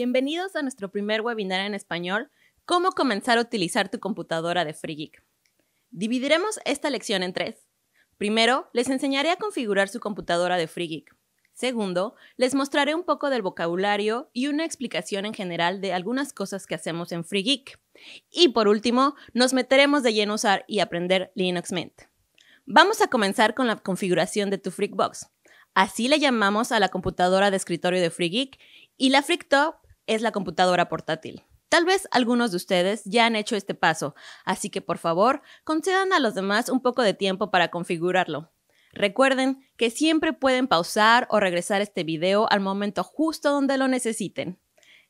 Bienvenidos a nuestro primer webinar en español, Cómo comenzar a utilizar tu computadora de Freegeek? Dividiremos esta lección en tres. Primero, les enseñaré a configurar su computadora de Freegeek. Segundo, les mostraré un poco del vocabulario y una explicación en general de algunas cosas que hacemos en Freegeek. Y por último, nos meteremos de lleno a usar y aprender Linux Mint. Vamos a comenzar con la configuración de tu FreeBox. Así le llamamos a la computadora de escritorio de Freegeek y la FreakTop es la computadora portátil. Tal vez algunos de ustedes ya han hecho este paso, así que por favor concedan a los demás un poco de tiempo para configurarlo. Recuerden que siempre pueden pausar o regresar este video al momento justo donde lo necesiten.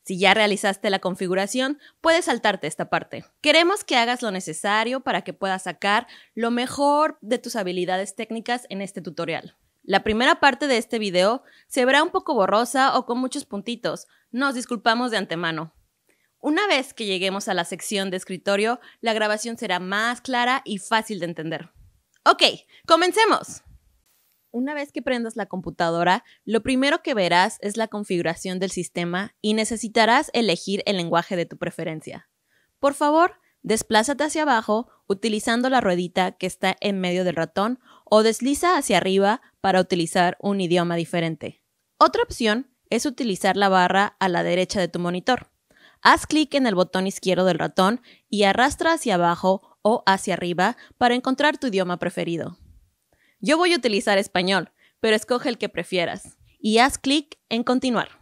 Si ya realizaste la configuración, puedes saltarte esta parte. Queremos que hagas lo necesario para que puedas sacar lo mejor de tus habilidades técnicas en este tutorial. La primera parte de este video se verá un poco borrosa o con muchos puntitos. Nos disculpamos de antemano. Una vez que lleguemos a la sección de escritorio, la grabación será más clara y fácil de entender. Ok, comencemos. Una vez que prendas la computadora, lo primero que verás es la configuración del sistema y necesitarás elegir el lenguaje de tu preferencia. Por favor, Desplázate hacia abajo utilizando la ruedita que está en medio del ratón o desliza hacia arriba para utilizar un idioma diferente. Otra opción es utilizar la barra a la derecha de tu monitor. Haz clic en el botón izquierdo del ratón y arrastra hacia abajo o hacia arriba para encontrar tu idioma preferido. Yo voy a utilizar español, pero escoge el que prefieras y haz clic en continuar.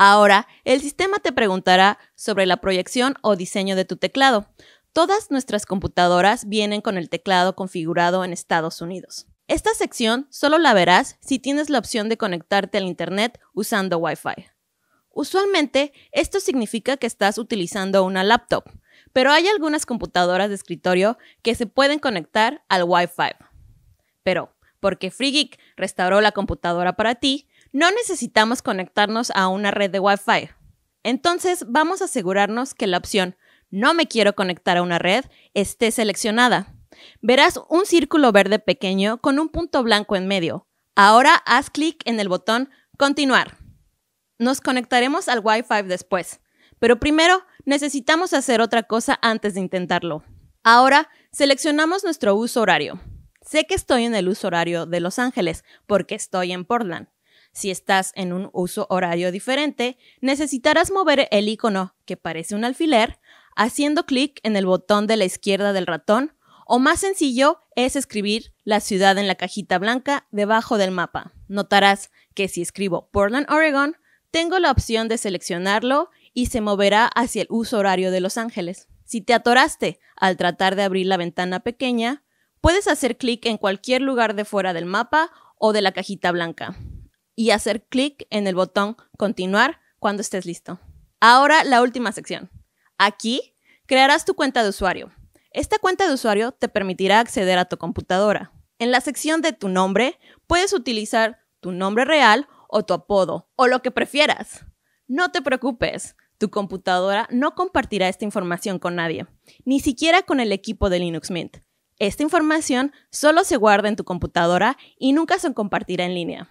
Ahora, el sistema te preguntará sobre la proyección o diseño de tu teclado. Todas nuestras computadoras vienen con el teclado configurado en Estados Unidos. Esta sección solo la verás si tienes la opción de conectarte al Internet usando Wi-Fi. Usualmente, esto significa que estás utilizando una laptop, pero hay algunas computadoras de escritorio que se pueden conectar al Wi-Fi. Pero, porque FreeGeek restauró la computadora para ti, no necesitamos conectarnos a una red de Wi-Fi. Entonces vamos a asegurarnos que la opción No me quiero conectar a una red esté seleccionada. Verás un círculo verde pequeño con un punto blanco en medio. Ahora haz clic en el botón Continuar. Nos conectaremos al Wi-Fi después, pero primero necesitamos hacer otra cosa antes de intentarlo. Ahora seleccionamos nuestro uso horario. Sé que estoy en el uso horario de Los Ángeles porque estoy en Portland. Si estás en un uso horario diferente, necesitarás mover el icono, que parece un alfiler, haciendo clic en el botón de la izquierda del ratón, o más sencillo es escribir la ciudad en la cajita blanca debajo del mapa. Notarás que si escribo Portland, Oregon, tengo la opción de seleccionarlo y se moverá hacia el uso horario de Los Ángeles. Si te atoraste al tratar de abrir la ventana pequeña, puedes hacer clic en cualquier lugar de fuera del mapa o de la cajita blanca y hacer clic en el botón Continuar cuando estés listo. Ahora la última sección. Aquí crearás tu cuenta de usuario. Esta cuenta de usuario te permitirá acceder a tu computadora. En la sección de tu nombre puedes utilizar tu nombre real o tu apodo o lo que prefieras. No te preocupes, tu computadora no compartirá esta información con nadie, ni siquiera con el equipo de Linux Mint. Esta información solo se guarda en tu computadora y nunca se compartirá en línea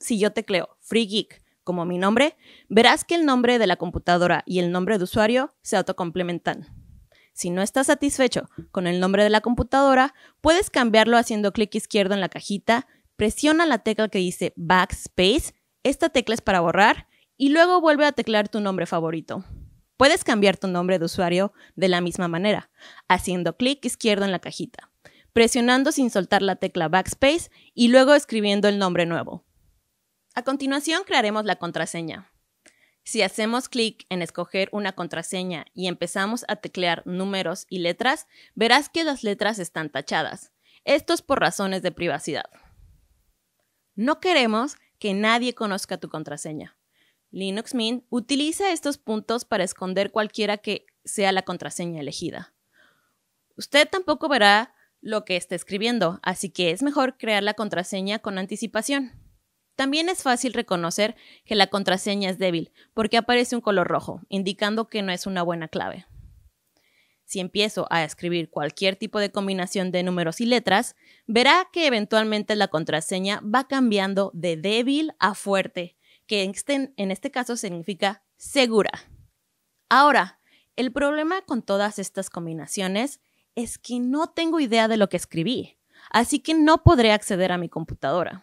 si yo tecleo Free Geek como mi nombre, verás que el nombre de la computadora y el nombre de usuario se autocomplementan. Si no estás satisfecho con el nombre de la computadora, puedes cambiarlo haciendo clic izquierdo en la cajita, presiona la tecla que dice Backspace, esta tecla es para borrar, y luego vuelve a teclear tu nombre favorito. Puedes cambiar tu nombre de usuario de la misma manera, haciendo clic izquierdo en la cajita, presionando sin soltar la tecla Backspace y luego escribiendo el nombre nuevo. A continuación crearemos la contraseña. Si hacemos clic en escoger una contraseña y empezamos a teclear números y letras, verás que las letras están tachadas. Esto es por razones de privacidad. No queremos que nadie conozca tu contraseña. Linux Mint utiliza estos puntos para esconder cualquiera que sea la contraseña elegida. Usted tampoco verá lo que está escribiendo, así que es mejor crear la contraseña con anticipación. También es fácil reconocer que la contraseña es débil porque aparece un color rojo, indicando que no es una buena clave. Si empiezo a escribir cualquier tipo de combinación de números y letras, verá que eventualmente la contraseña va cambiando de débil a fuerte, que en este, este caso significa segura. Ahora, el problema con todas estas combinaciones es que no tengo idea de lo que escribí, así que no podré acceder a mi computadora.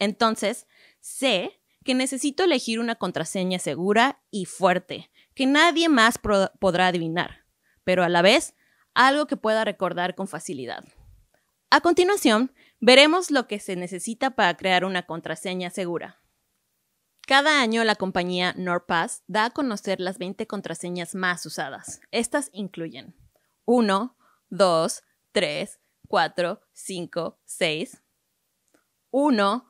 Entonces, sé que necesito elegir una contraseña segura y fuerte, que nadie más podrá adivinar, pero a la vez algo que pueda recordar con facilidad. A continuación, veremos lo que se necesita para crear una contraseña segura. Cada año la compañía NordPass da a conocer las 20 contraseñas más usadas. Estas incluyen 1, 2, 3, 4, 5, 6, 1,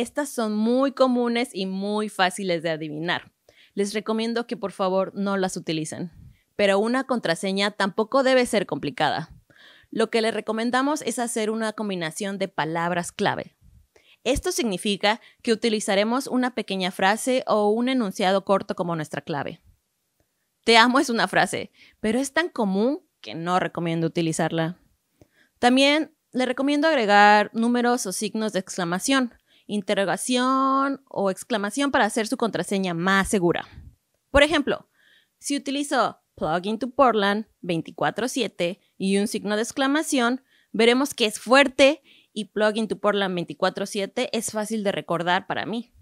Estas son muy comunes y muy fáciles de adivinar. Les recomiendo que por favor no las utilicen. Pero una contraseña tampoco debe ser complicada. Lo que les recomendamos es hacer una combinación de palabras clave. Esto significa que utilizaremos una pequeña frase o un enunciado corto como nuestra clave. Te amo es una frase, pero es tan común que no recomiendo utilizarla. También le recomiendo agregar números o signos de exclamación, interrogación o exclamación para hacer su contraseña más segura. Por ejemplo, si utilizo plug to Portland 24/7 y un signo de exclamación, veremos que es fuerte y plug to Portland 24/7 es fácil de recordar para mí.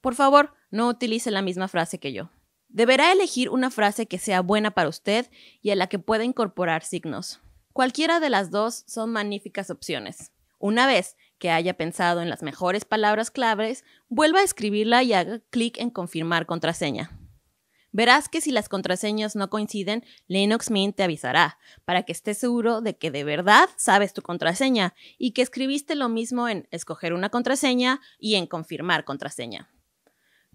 Por favor, no utilice la misma frase que yo. Deberá elegir una frase que sea buena para usted y a la que pueda incorporar signos. Cualquiera de las dos son magníficas opciones. Una vez que haya pensado en las mejores palabras claves, vuelva a escribirla y haga clic en confirmar contraseña. Verás que si las contraseñas no coinciden, Linux Mint te avisará para que estés seguro de que de verdad sabes tu contraseña y que escribiste lo mismo en escoger una contraseña y en confirmar contraseña.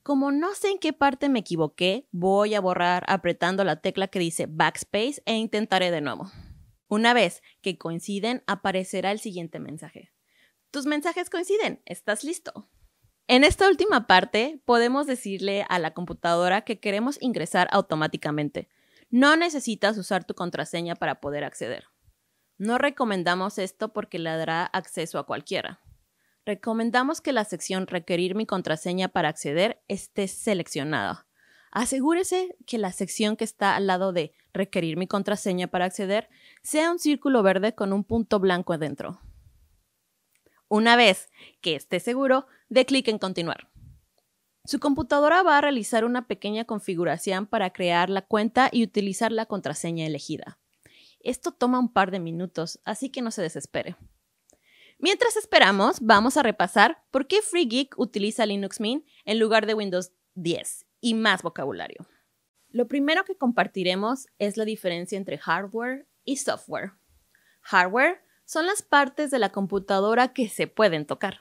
Como no sé en qué parte me equivoqué, voy a borrar apretando la tecla que dice backspace e intentaré de nuevo. Una vez que coinciden, aparecerá el siguiente mensaje. Tus mensajes coinciden, estás listo. En esta última parte podemos decirle a la computadora que queremos ingresar automáticamente. No necesitas usar tu contraseña para poder acceder. No recomendamos esto porque le dará acceso a cualquiera. Recomendamos que la sección Requerir mi contraseña para acceder esté seleccionada. Asegúrese que la sección que está al lado de Requerir mi contraseña para acceder sea un círculo verde con un punto blanco adentro. Una vez que esté seguro, dé clic en continuar. Su computadora va a realizar una pequeña configuración para crear la cuenta y utilizar la contraseña elegida. Esto toma un par de minutos, así que no se desespere. Mientras esperamos, vamos a repasar por qué FreeGeek utiliza Linux Mint en lugar de Windows 10 y más vocabulario. Lo primero que compartiremos es la diferencia entre hardware y software. Hardware son las partes de la computadora que se pueden tocar.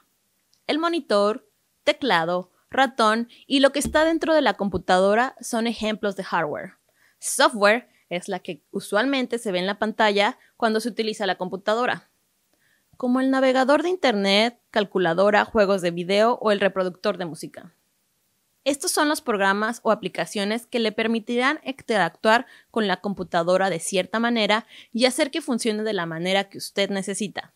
El monitor, teclado, ratón y lo que está dentro de la computadora son ejemplos de hardware. Software es la que usualmente se ve en la pantalla cuando se utiliza la computadora, como el navegador de Internet, calculadora, juegos de video o el reproductor de música. Estos son los programas o aplicaciones que le permitirán interactuar con la computadora de cierta manera y hacer que funcione de la manera que usted necesita.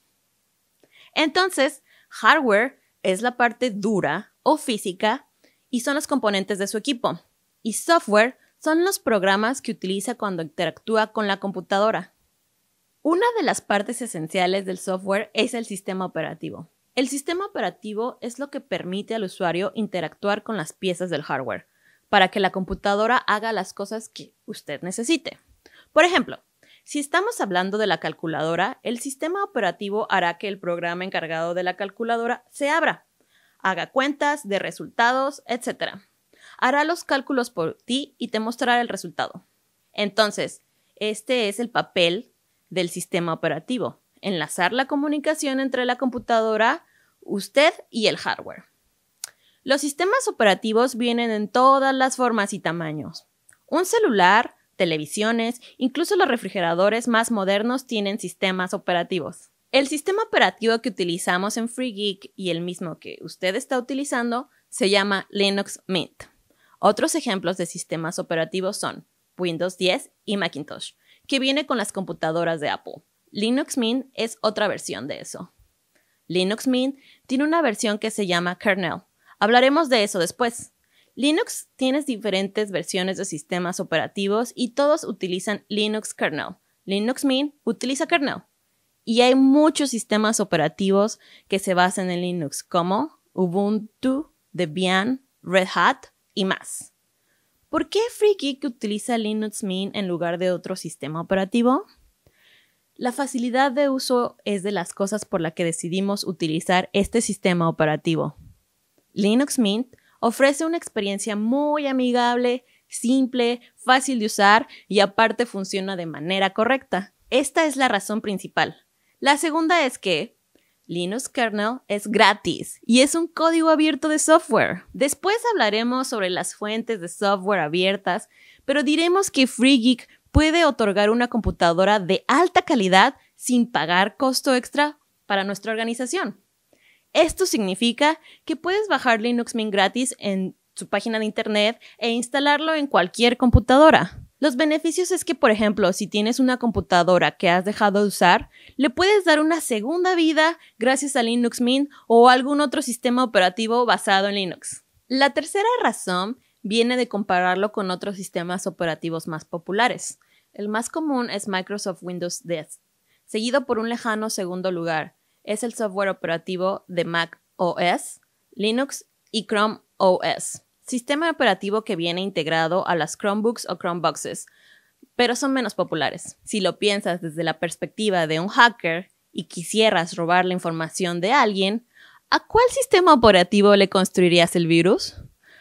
Entonces, hardware es la parte dura o física y son los componentes de su equipo. Y software son los programas que utiliza cuando interactúa con la computadora. Una de las partes esenciales del software es el sistema operativo. El sistema operativo es lo que permite al usuario interactuar con las piezas del hardware, para que la computadora haga las cosas que usted necesite. Por ejemplo, si estamos hablando de la calculadora, el sistema operativo hará que el programa encargado de la calculadora se abra, haga cuentas de resultados, etc. Hará los cálculos por ti y te mostrará el resultado. Entonces, este es el papel del sistema operativo, enlazar la comunicación entre la computadora usted y el hardware. Los sistemas operativos vienen en todas las formas y tamaños. Un celular, televisiones, incluso los refrigeradores más modernos tienen sistemas operativos. El sistema operativo que utilizamos en Free Geek y el mismo que usted está utilizando se llama Linux Mint. Otros ejemplos de sistemas operativos son Windows 10 y Macintosh, que viene con las computadoras de Apple. Linux Mint es otra versión de eso. Linux Mint tiene una versión que se llama kernel. Hablaremos de eso después. Linux tiene diferentes versiones de sistemas operativos y todos utilizan Linux kernel. Linux Mint utiliza kernel. Y hay muchos sistemas operativos que se basan en Linux, como Ubuntu, Debian, Red Hat y más. ¿Por qué FreeGeek utiliza Linux Mint en lugar de otro sistema operativo? La facilidad de uso es de las cosas por las que decidimos utilizar este sistema operativo. Linux Mint ofrece una experiencia muy amigable, simple, fácil de usar y aparte funciona de manera correcta. Esta es la razón principal. La segunda es que Linux Kernel es gratis y es un código abierto de software. Después hablaremos sobre las fuentes de software abiertas, pero diremos que FreeGeek puede otorgar una computadora de alta calidad sin pagar costo extra para nuestra organización. Esto significa que puedes bajar Linux Mint gratis en su página de internet e instalarlo en cualquier computadora. Los beneficios es que, por ejemplo, si tienes una computadora que has dejado de usar, le puedes dar una segunda vida gracias a Linux Mint o algún otro sistema operativo basado en Linux. La tercera razón viene de compararlo con otros sistemas operativos más populares. El más común es Microsoft Windows 10, seguido por un lejano segundo lugar. Es el software operativo de Mac OS, Linux y Chrome OS, sistema operativo que viene integrado a las Chromebooks o Chromeboxes, pero son menos populares. Si lo piensas desde la perspectiva de un hacker y quisieras robar la información de alguien, ¿a cuál sistema operativo le construirías el virus?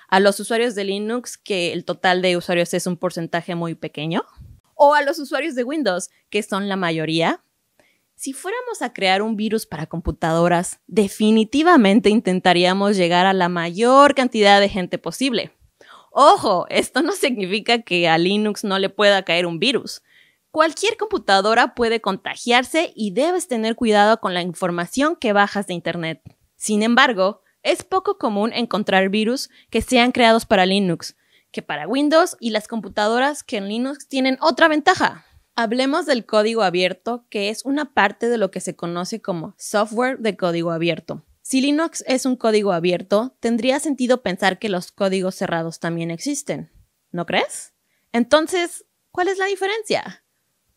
¿A los usuarios de Linux, que el total de usuarios es un porcentaje muy pequeño? o a los usuarios de Windows, que son la mayoría? Si fuéramos a crear un virus para computadoras, definitivamente intentaríamos llegar a la mayor cantidad de gente posible. Ojo, esto no significa que a Linux no le pueda caer un virus. Cualquier computadora puede contagiarse y debes tener cuidado con la información que bajas de Internet. Sin embargo, es poco común encontrar virus que sean creados para Linux, que para Windows y las computadoras que en Linux tienen otra ventaja. Hablemos del código abierto, que es una parte de lo que se conoce como software de código abierto. Si Linux es un código abierto, tendría sentido pensar que los códigos cerrados también existen, ¿no crees? Entonces, ¿cuál es la diferencia?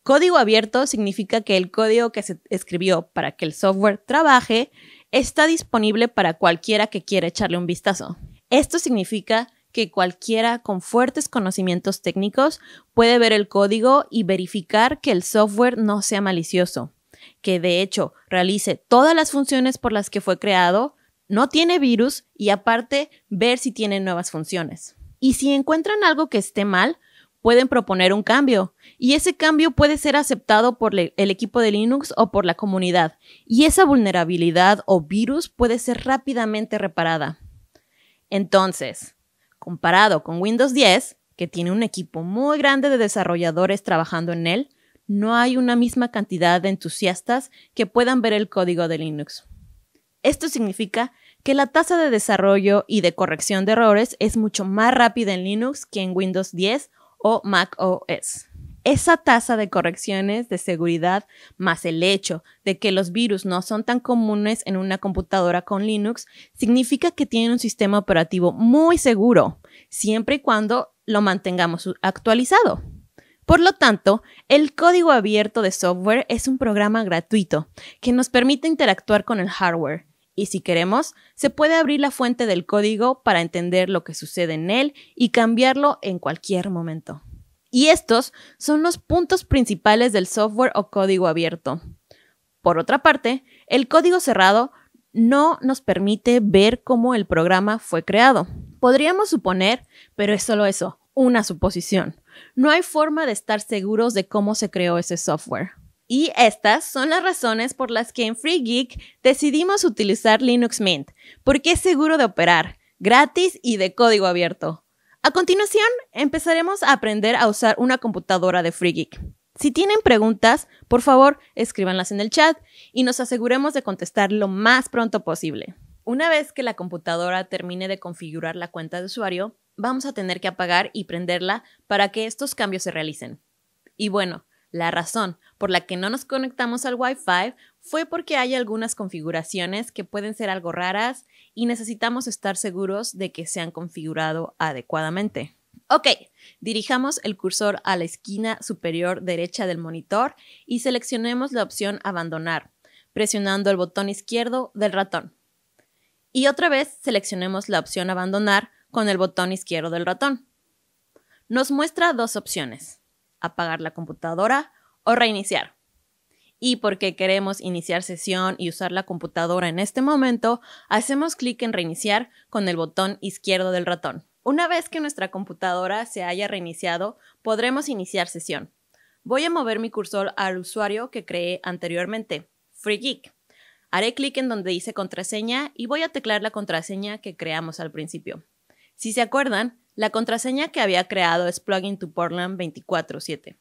Código abierto significa que el código que se escribió para que el software trabaje está disponible para cualquiera que quiera echarle un vistazo. Esto significa que cualquiera con fuertes conocimientos técnicos puede ver el código y verificar que el software no sea malicioso, que de hecho realice todas las funciones por las que fue creado, no tiene virus y aparte ver si tiene nuevas funciones. Y si encuentran algo que esté mal, pueden proponer un cambio y ese cambio puede ser aceptado por el equipo de Linux o por la comunidad y esa vulnerabilidad o virus puede ser rápidamente reparada. Entonces, Comparado con Windows 10, que tiene un equipo muy grande de desarrolladores trabajando en él, no hay una misma cantidad de entusiastas que puedan ver el código de Linux. Esto significa que la tasa de desarrollo y de corrección de errores es mucho más rápida en Linux que en Windows 10 o Mac OS. Esa tasa de correcciones de seguridad, más el hecho de que los virus no son tan comunes en una computadora con Linux, significa que tienen un sistema operativo muy seguro, siempre y cuando lo mantengamos actualizado. Por lo tanto, el código abierto de software es un programa gratuito que nos permite interactuar con el hardware y si queremos, se puede abrir la fuente del código para entender lo que sucede en él y cambiarlo en cualquier momento. Y estos son los puntos principales del software o código abierto. Por otra parte, el código cerrado no nos permite ver cómo el programa fue creado. Podríamos suponer, pero es solo eso, una suposición. No hay forma de estar seguros de cómo se creó ese software. Y estas son las razones por las que en Free Geek decidimos utilizar Linux Mint, porque es seguro de operar, gratis y de código abierto. A continuación, empezaremos a aprender a usar una computadora de Freegeek. Si tienen preguntas, por favor, escríbanlas en el chat y nos aseguremos de contestar lo más pronto posible. Una vez que la computadora termine de configurar la cuenta de usuario, vamos a tener que apagar y prenderla para que estos cambios se realicen. Y bueno, la razón por la que no nos conectamos al Wi-Fi fue porque hay algunas configuraciones que pueden ser algo raras y necesitamos estar seguros de que se han configurado adecuadamente. Ok, dirijamos el cursor a la esquina superior derecha del monitor y seleccionemos la opción Abandonar, presionando el botón izquierdo del ratón. Y otra vez seleccionemos la opción Abandonar con el botón izquierdo del ratón. Nos muestra dos opciones, apagar la computadora o reiniciar y porque queremos iniciar sesión y usar la computadora en este momento, hacemos clic en reiniciar con el botón izquierdo del ratón. Una vez que nuestra computadora se haya reiniciado, podremos iniciar sesión. Voy a mover mi cursor al usuario que creé anteriormente, FreeGeek. Haré clic en donde dice contraseña y voy a teclar la contraseña que creamos al principio. Si se acuerdan, la contraseña que había creado es plugin to Portland 247.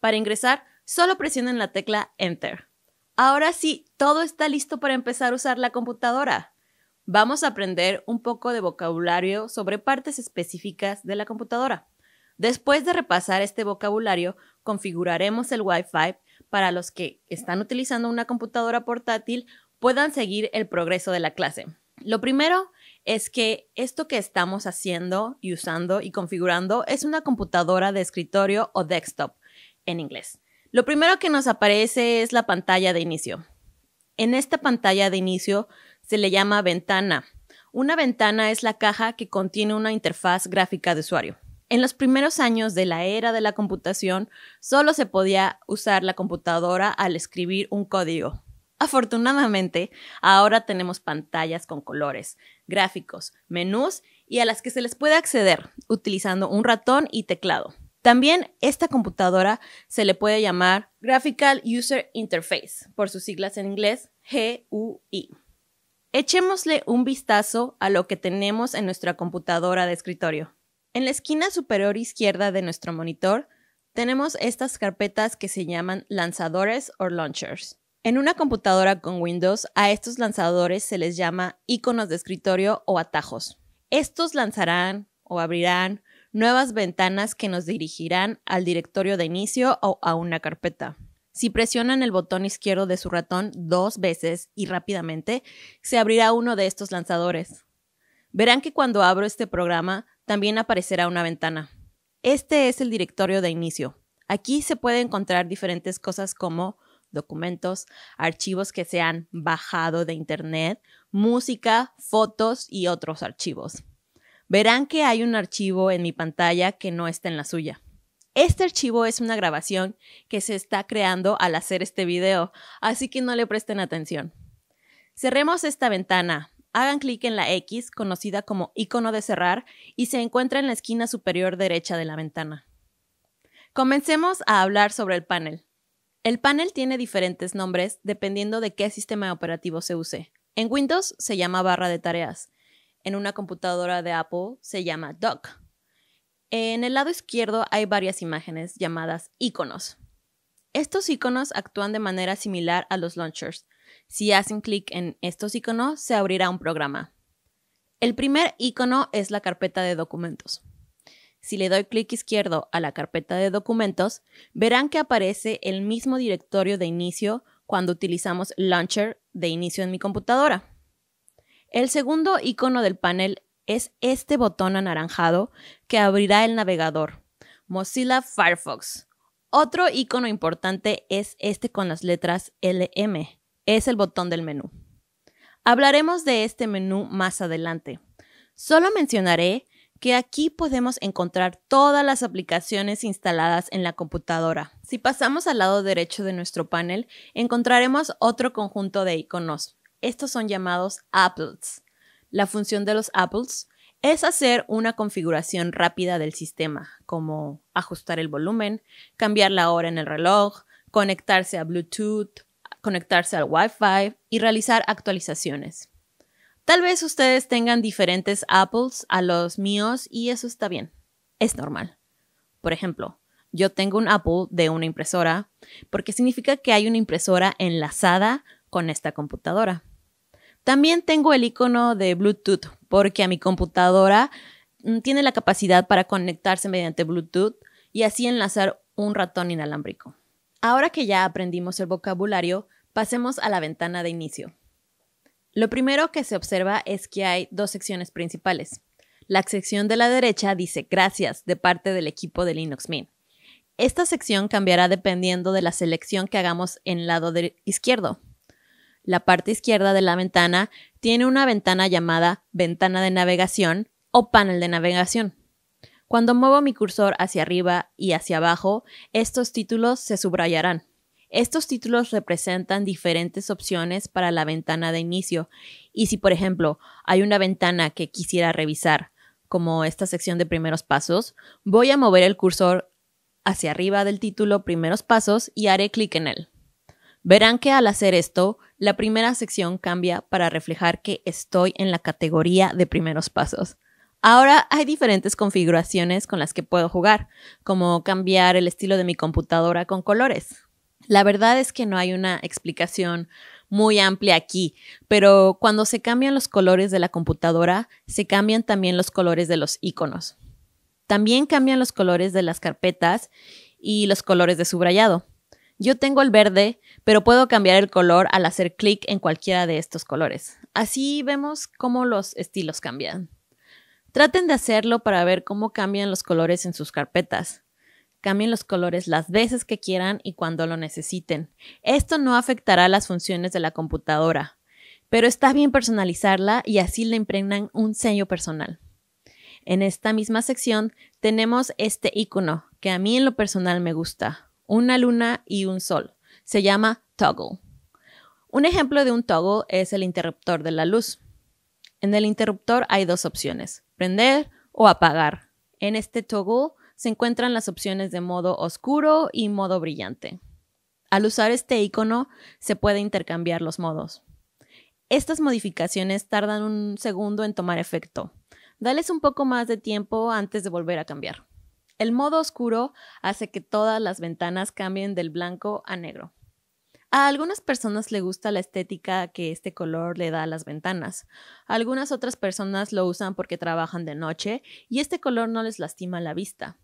Para ingresar, solo presionen la tecla Enter. Ahora sí, todo está listo para empezar a usar la computadora. Vamos a aprender un poco de vocabulario sobre partes específicas de la computadora. Después de repasar este vocabulario, configuraremos el Wi-Fi para los que están utilizando una computadora portátil puedan seguir el progreso de la clase. Lo primero es que esto que estamos haciendo y usando y configurando es una computadora de escritorio o desktop en inglés. Lo primero que nos aparece es la pantalla de inicio. En esta pantalla de inicio se le llama ventana. Una ventana es la caja que contiene una interfaz gráfica de usuario. En los primeros años de la era de la computación, solo se podía usar la computadora al escribir un código. Afortunadamente, ahora tenemos pantallas con colores, gráficos, menús y a las que se les puede acceder utilizando un ratón y teclado. También esta computadora se le puede llamar Graphical User Interface, por sus siglas en inglés GUI. Echémosle un vistazo a lo que tenemos en nuestra computadora de escritorio. En la esquina superior izquierda de nuestro monitor tenemos estas carpetas que se llaman lanzadores o launchers. En una computadora con Windows a estos lanzadores se les llama iconos de escritorio o atajos. Estos lanzarán o abrirán nuevas ventanas que nos dirigirán al directorio de inicio o a una carpeta. Si presionan el botón izquierdo de su ratón dos veces y rápidamente, se abrirá uno de estos lanzadores. Verán que cuando abro este programa también aparecerá una ventana. Este es el directorio de inicio. Aquí se puede encontrar diferentes cosas como documentos, archivos que se han bajado de Internet, música, fotos y otros archivos verán que hay un archivo en mi pantalla que no está en la suya. Este archivo es una grabación que se está creando al hacer este video, así que no le presten atención. Cerremos esta ventana. Hagan clic en la X, conocida como icono de cerrar, y se encuentra en la esquina superior derecha de la ventana. Comencemos a hablar sobre el panel. El panel tiene diferentes nombres dependiendo de qué sistema operativo se use. En Windows se llama barra de tareas, en una computadora de Apple se llama Dock. En el lado izquierdo hay varias imágenes llamadas iconos. Estos iconos actúan de manera similar a los launchers. Si hacen clic en estos iconos, se abrirá un programa. El primer icono es la carpeta de documentos. Si le doy clic izquierdo a la carpeta de documentos, verán que aparece el mismo directorio de inicio cuando utilizamos Launcher de inicio en mi computadora. El segundo icono del panel es este botón anaranjado que abrirá el navegador, Mozilla Firefox. Otro icono importante es este con las letras LM, es el botón del menú. Hablaremos de este menú más adelante. Solo mencionaré que aquí podemos encontrar todas las aplicaciones instaladas en la computadora. Si pasamos al lado derecho de nuestro panel, encontraremos otro conjunto de iconos, estos son llamados Apples. La función de los Apples es hacer una configuración rápida del sistema, como ajustar el volumen, cambiar la hora en el reloj, conectarse a Bluetooth, conectarse al Wi-Fi y realizar actualizaciones. Tal vez ustedes tengan diferentes Apples a los míos y eso está bien. Es normal. Por ejemplo, yo tengo un Apple de una impresora porque significa que hay una impresora enlazada con esta computadora. También tengo el icono de Bluetooth porque a mi computadora mm, tiene la capacidad para conectarse mediante Bluetooth y así enlazar un ratón inalámbrico. Ahora que ya aprendimos el vocabulario, pasemos a la ventana de inicio. Lo primero que se observa es que hay dos secciones principales. La sección de la derecha dice gracias de parte del equipo de Linux Mint. Esta sección cambiará dependiendo de la selección que hagamos en el lado izquierdo. La parte izquierda de la ventana tiene una ventana llamada ventana de navegación o panel de navegación. Cuando muevo mi cursor hacia arriba y hacia abajo, estos títulos se subrayarán. Estos títulos representan diferentes opciones para la ventana de inicio y si por ejemplo hay una ventana que quisiera revisar, como esta sección de primeros pasos, voy a mover el cursor hacia arriba del título primeros pasos y haré clic en él. Verán que al hacer esto, la primera sección cambia para reflejar que estoy en la categoría de primeros pasos. Ahora hay diferentes configuraciones con las que puedo jugar, como cambiar el estilo de mi computadora con colores. La verdad es que no hay una explicación muy amplia aquí, pero cuando se cambian los colores de la computadora, se cambian también los colores de los iconos. También cambian los colores de las carpetas y los colores de subrayado. Yo tengo el verde, pero puedo cambiar el color al hacer clic en cualquiera de estos colores. Así vemos cómo los estilos cambian. Traten de hacerlo para ver cómo cambian los colores en sus carpetas. Cambien los colores las veces que quieran y cuando lo necesiten. Esto no afectará las funciones de la computadora, pero está bien personalizarla y así le impregnan un sello personal. En esta misma sección tenemos este icono que a mí en lo personal me gusta una luna y un sol. Se llama toggle. Un ejemplo de un toggle es el interruptor de la luz. En el interruptor hay dos opciones, prender o apagar. En este toggle se encuentran las opciones de modo oscuro y modo brillante. Al usar este icono se puede intercambiar los modos. Estas modificaciones tardan un segundo en tomar efecto. Dales un poco más de tiempo antes de volver a cambiar. El modo oscuro hace que todas las ventanas cambien del blanco a negro. A algunas personas le gusta la estética que este color le da a las ventanas. Algunas otras personas lo usan porque trabajan de noche y este color no les lastima la vista.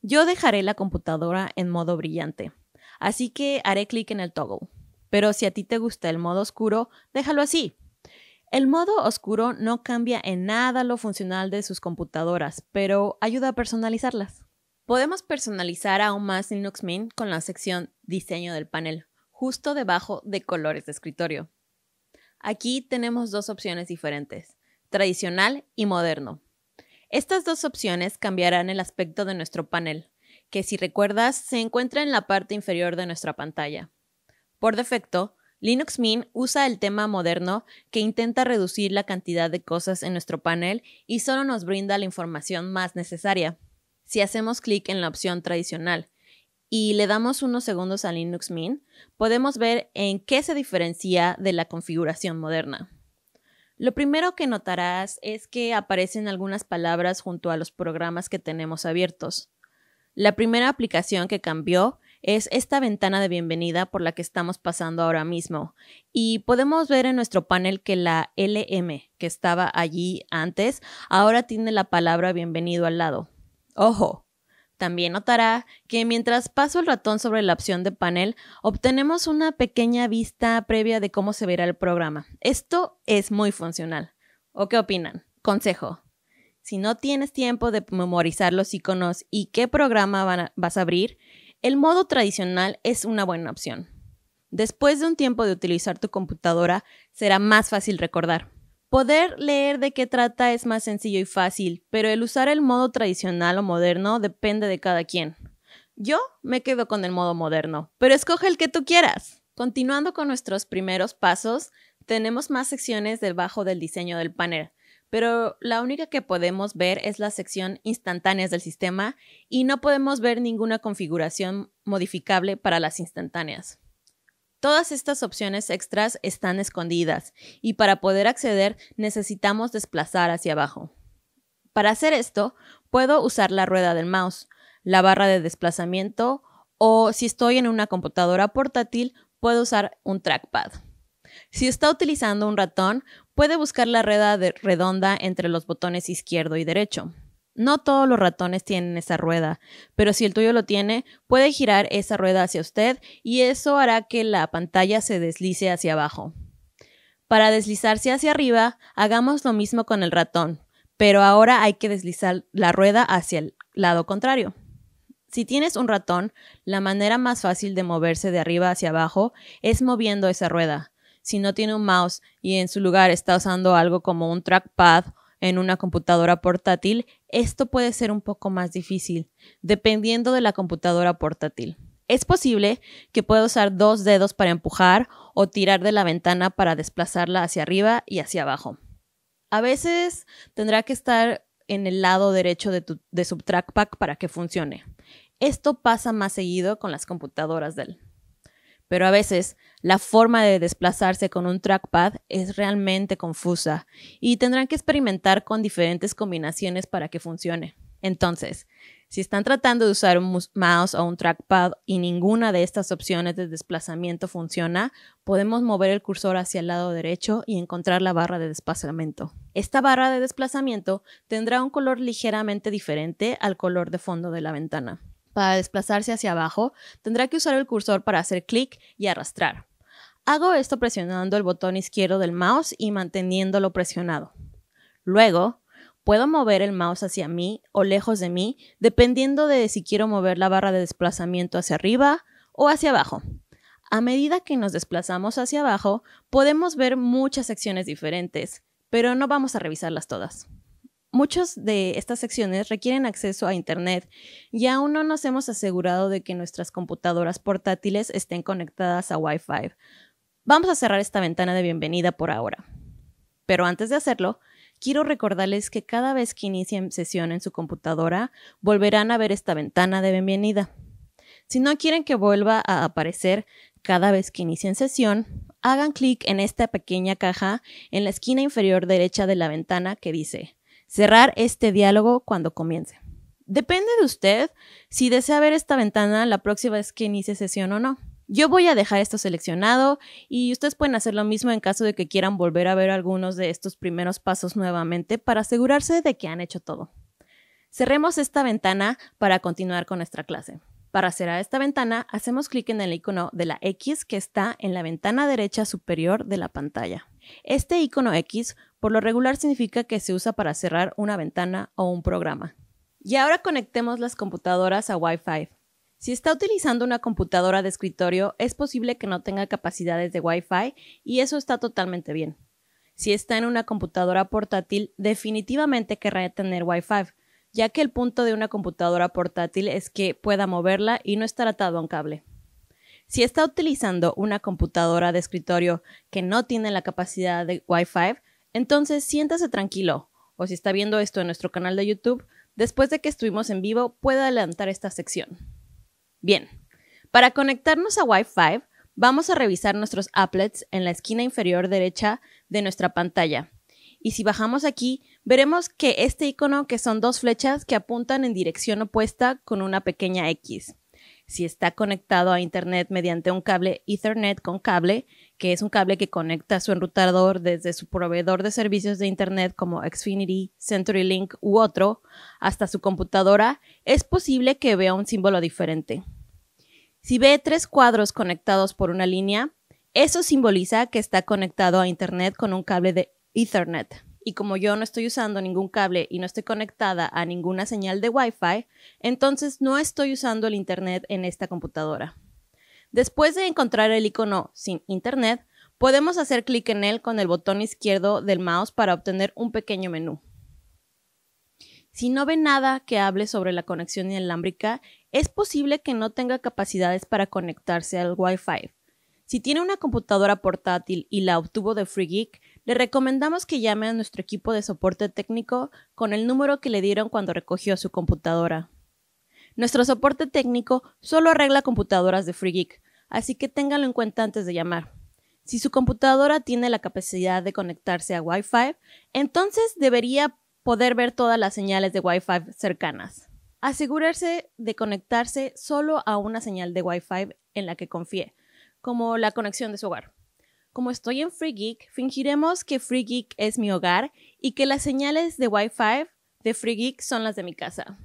Yo dejaré la computadora en modo brillante, así que haré clic en el toggle. Pero si a ti te gusta el modo oscuro, déjalo así. El modo oscuro no cambia en nada lo funcional de sus computadoras, pero ayuda a personalizarlas. Podemos personalizar aún más Linux Mint con la sección Diseño del panel, justo debajo de Colores de escritorio. Aquí tenemos dos opciones diferentes, tradicional y moderno. Estas dos opciones cambiarán el aspecto de nuestro panel, que si recuerdas se encuentra en la parte inferior de nuestra pantalla. Por defecto, Linux Mint usa el tema moderno que intenta reducir la cantidad de cosas en nuestro panel y solo nos brinda la información más necesaria si hacemos clic en la opción tradicional y le damos unos segundos a Linux Mint, podemos ver en qué se diferencia de la configuración moderna. Lo primero que notarás es que aparecen algunas palabras junto a los programas que tenemos abiertos. La primera aplicación que cambió es esta ventana de bienvenida por la que estamos pasando ahora mismo. Y podemos ver en nuestro panel que la LM que estaba allí antes ahora tiene la palabra bienvenido al lado. Ojo, también notará que mientras paso el ratón sobre la opción de panel, obtenemos una pequeña vista previa de cómo se verá el programa. Esto es muy funcional. ¿O qué opinan? Consejo. Si no tienes tiempo de memorizar los iconos y qué programa vas a abrir, el modo tradicional es una buena opción. Después de un tiempo de utilizar tu computadora, será más fácil recordar. Poder leer de qué trata es más sencillo y fácil, pero el usar el modo tradicional o moderno depende de cada quien. Yo me quedo con el modo moderno, pero escoge el que tú quieras. Continuando con nuestros primeros pasos, tenemos más secciones debajo del diseño del panel, pero la única que podemos ver es la sección instantáneas del sistema y no podemos ver ninguna configuración modificable para las instantáneas. Todas estas opciones extras están escondidas y para poder acceder necesitamos desplazar hacia abajo. Para hacer esto, puedo usar la rueda del mouse, la barra de desplazamiento o si estoy en una computadora portátil, puedo usar un trackpad. Si está utilizando un ratón, puede buscar la rueda redonda entre los botones izquierdo y derecho. No todos los ratones tienen esa rueda, pero si el tuyo lo tiene, puede girar esa rueda hacia usted y eso hará que la pantalla se deslice hacia abajo. Para deslizarse hacia arriba, hagamos lo mismo con el ratón, pero ahora hay que deslizar la rueda hacia el lado contrario. Si tienes un ratón, la manera más fácil de moverse de arriba hacia abajo es moviendo esa rueda. Si no tiene un mouse y en su lugar está usando algo como un trackpad en una computadora portátil, esto puede ser un poco más difícil, dependiendo de la computadora portátil. Es posible que pueda usar dos dedos para empujar o tirar de la ventana para desplazarla hacia arriba y hacia abajo. A veces tendrá que estar en el lado derecho de, tu, su trackpad para que funcione. Esto pasa más seguido con las computadoras del pero a veces la forma de desplazarse con un trackpad es realmente confusa y tendrán que experimentar con diferentes combinaciones para que funcione. Entonces, si están tratando de usar un mouse o un trackpad y ninguna de estas opciones de desplazamiento funciona, podemos mover el cursor hacia el lado derecho y encontrar la barra de desplazamiento. Esta barra de desplazamiento tendrá un color ligeramente diferente al color de fondo de la ventana. Para desplazarse hacia abajo, tendrá que usar el cursor para hacer clic y arrastrar. Hago esto presionando el botón izquierdo del mouse y manteniéndolo presionado. Luego, puedo mover el mouse hacia mí o lejos de mí, dependiendo de si quiero mover la barra de desplazamiento hacia arriba o hacia abajo. A medida que nos desplazamos hacia abajo, podemos ver muchas secciones diferentes, pero no vamos a revisarlas todas. Muchas de estas secciones requieren acceso a Internet y aún no nos hemos asegurado de que nuestras computadoras portátiles estén conectadas a Wi-Fi. Vamos a cerrar esta ventana de bienvenida por ahora. Pero antes de hacerlo, quiero recordarles que cada vez que inicien sesión en su computadora, volverán a ver esta ventana de bienvenida. Si no quieren que vuelva a aparecer cada vez que inicien sesión, hagan clic en esta pequeña caja en la esquina inferior derecha de la ventana que dice cerrar este diálogo cuando comience. Depende de usted si desea ver esta ventana la próxima vez que inicie sesión o no. Yo voy a dejar esto seleccionado y ustedes pueden hacer lo mismo en caso de que quieran volver a ver algunos de estos primeros pasos nuevamente para asegurarse de que han hecho todo. Cerremos esta ventana para continuar con nuestra clase. Para cerrar esta ventana, hacemos clic en el icono de la X que está en la ventana derecha superior de la pantalla. Este icono X por lo regular significa que se usa para cerrar una ventana o un programa. Y ahora conectemos las computadoras a Wi-Fi. Si está utilizando una computadora de escritorio, es posible que no tenga capacidades de Wi-Fi y eso está totalmente bien. Si está en una computadora portátil, definitivamente querrá tener Wi-Fi, ya que el punto de una computadora portátil es que pueda moverla y no estar atado a un cable. Si está utilizando una computadora de escritorio que no tiene la capacidad de Wi-Fi, entonces, siéntase tranquilo, o si está viendo esto en nuestro canal de YouTube, después de que estuvimos en vivo, puede adelantar esta sección. Bien, para conectarnos a Wi-Fi, vamos a revisar nuestros applets en la esquina inferior derecha de nuestra pantalla. Y si bajamos aquí, veremos que este icono que son dos flechas que apuntan en dirección opuesta con una pequeña X. Si está conectado a Internet mediante un cable Ethernet con cable, que es un cable que conecta su enrutador desde su proveedor de servicios de Internet como Xfinity, CenturyLink u otro, hasta su computadora, es posible que vea un símbolo diferente. Si ve tres cuadros conectados por una línea, eso simboliza que está conectado a Internet con un cable de Ethernet. Y como yo no estoy usando ningún cable y no estoy conectada a ninguna señal de Wi-Fi, entonces no estoy usando el Internet en esta computadora. Después de encontrar el icono sin internet, podemos hacer clic en él con el botón izquierdo del mouse para obtener un pequeño menú. Si no ve nada que hable sobre la conexión inalámbrica, es posible que no tenga capacidades para conectarse al Wi-Fi. Si tiene una computadora portátil y la obtuvo de FreeGeek, le recomendamos que llame a nuestro equipo de soporte técnico con el número que le dieron cuando recogió su computadora. Nuestro soporte técnico solo arregla computadoras de FreeGeek, así que ténganlo en cuenta antes de llamar. Si su computadora tiene la capacidad de conectarse a Wi-Fi, entonces debería poder ver todas las señales de Wi-Fi cercanas. Asegurarse de conectarse solo a una señal de Wi-Fi en la que confíe, como la conexión de su hogar. Como estoy en Free fingiremos que Free es mi hogar y que las señales de Wi-Fi de Free son las de mi casa.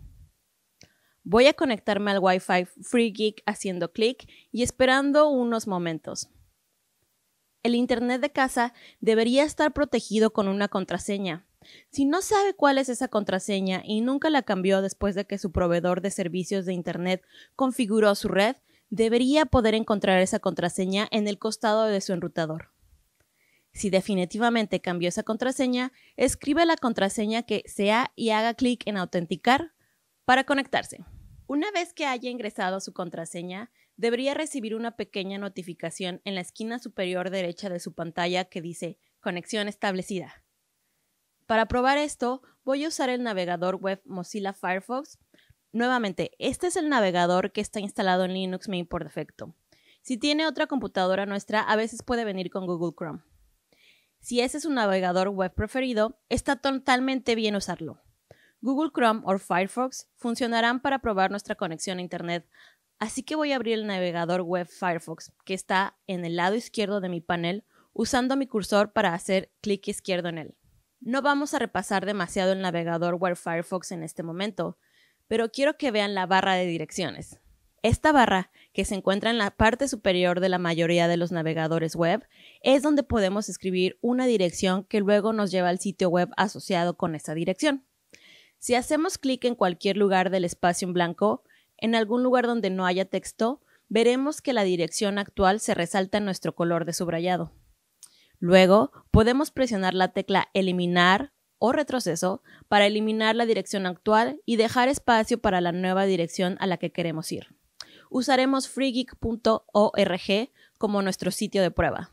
Voy a conectarme al Wi-Fi Free Geek haciendo clic y esperando unos momentos. El Internet de casa debería estar protegido con una contraseña. Si no sabe cuál es esa contraseña y nunca la cambió después de que su proveedor de servicios de Internet configuró su red, debería poder encontrar esa contraseña en el costado de su enrutador. Si definitivamente cambió esa contraseña, escribe la contraseña que sea y haga clic en autenticar para conectarse, una vez que haya ingresado su contraseña, debería recibir una pequeña notificación en la esquina superior derecha de su pantalla que dice Conexión establecida. Para probar esto, voy a usar el navegador web Mozilla Firefox. Nuevamente, este es el navegador que está instalado en Linux Mint por defecto. Si tiene otra computadora nuestra, a veces puede venir con Google Chrome. Si ese es su navegador web preferido, está totalmente bien usarlo. Google Chrome o Firefox funcionarán para probar nuestra conexión a Internet, así que voy a abrir el navegador web Firefox, que está en el lado izquierdo de mi panel, usando mi cursor para hacer clic izquierdo en él. No vamos a repasar demasiado el navegador web Firefox en este momento, pero quiero que vean la barra de direcciones. Esta barra, que se encuentra en la parte superior de la mayoría de los navegadores web, es donde podemos escribir una dirección que luego nos lleva al sitio web asociado con esa dirección. Si hacemos clic en cualquier lugar del espacio en blanco, en algún lugar donde no haya texto, veremos que la dirección actual se resalta en nuestro color de subrayado. Luego, podemos presionar la tecla Eliminar o Retroceso para eliminar la dirección actual y dejar espacio para la nueva dirección a la que queremos ir. Usaremos freegeek.org como nuestro sitio de prueba.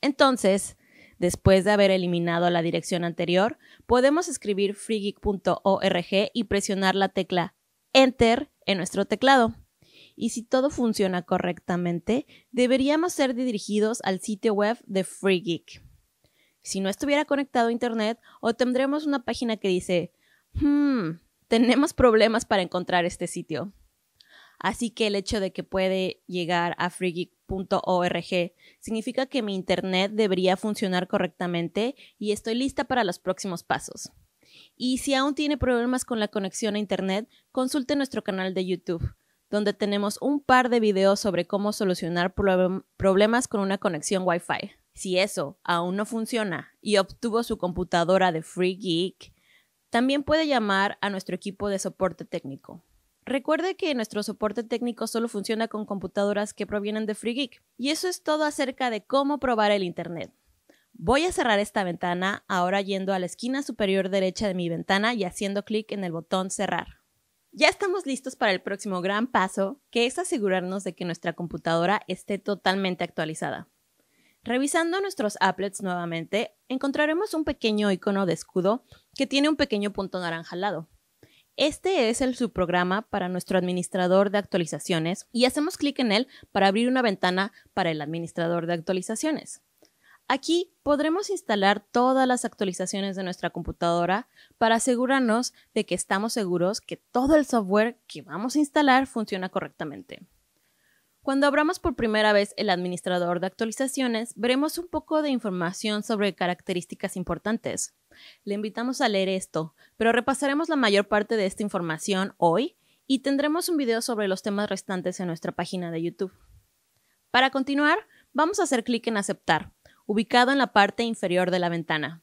Entonces, Después de haber eliminado la dirección anterior, podemos escribir freegeek.org y presionar la tecla Enter en nuestro teclado. Y si todo funciona correctamente, deberíamos ser dirigidos al sitio web de FreeGeek. Si no estuviera conectado a Internet, obtendremos una página que dice, hmm, tenemos problemas para encontrar este sitio. Así que el hecho de que puede llegar a freegeek.org .org. Significa que mi internet debería funcionar correctamente y estoy lista para los próximos pasos. Y si aún tiene problemas con la conexión a internet, consulte nuestro canal de YouTube, donde tenemos un par de videos sobre cómo solucionar problemas con una conexión Wi-Fi. Si eso aún no funciona y obtuvo su computadora de Free Geek, también puede llamar a nuestro equipo de soporte técnico. Recuerde que nuestro soporte técnico solo funciona con computadoras que provienen de FreeGeek y eso es todo acerca de cómo probar el Internet. Voy a cerrar esta ventana ahora yendo a la esquina superior derecha de mi ventana y haciendo clic en el botón cerrar. Ya estamos listos para el próximo gran paso, que es asegurarnos de que nuestra computadora esté totalmente actualizada. Revisando nuestros applets nuevamente, encontraremos un pequeño icono de escudo que tiene un pequeño punto naranja al lado. Este es el subprograma para nuestro administrador de actualizaciones y hacemos clic en él para abrir una ventana para el administrador de actualizaciones. Aquí podremos instalar todas las actualizaciones de nuestra computadora para asegurarnos de que estamos seguros que todo el software que vamos a instalar funciona correctamente. Cuando abramos por primera vez el administrador de actualizaciones, veremos un poco de información sobre características importantes. Le invitamos a leer esto, pero repasaremos la mayor parte de esta información hoy y tendremos un video sobre los temas restantes en nuestra página de YouTube. Para continuar, vamos a hacer clic en Aceptar, ubicado en la parte inferior de la ventana.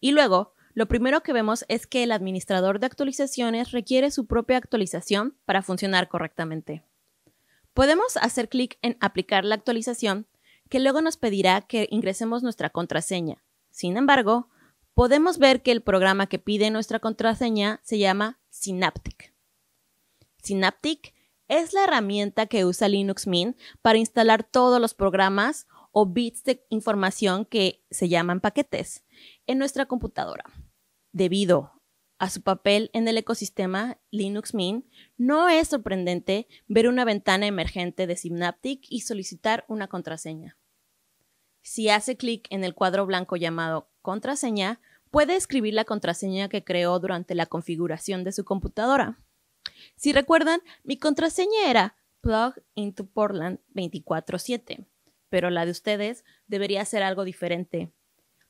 Y luego, lo primero que vemos es que el administrador de actualizaciones requiere su propia actualización para funcionar correctamente. Podemos hacer clic en Aplicar la actualización, que luego nos pedirá que ingresemos nuestra contraseña. Sin embargo, podemos ver que el programa que pide nuestra contraseña se llama Synaptic. Synaptic es la herramienta que usa Linux Mint para instalar todos los programas o bits de información que se llaman paquetes en nuestra computadora. Debido a su papel en el ecosistema Linux Mint, no es sorprendente ver una ventana emergente de Synaptic y solicitar una contraseña. Si hace clic en el cuadro blanco llamado contraseña, puede escribir la contraseña que creó durante la configuración de su computadora. Si recuerdan, mi contraseña era plug into Portland pero la de ustedes debería ser algo diferente.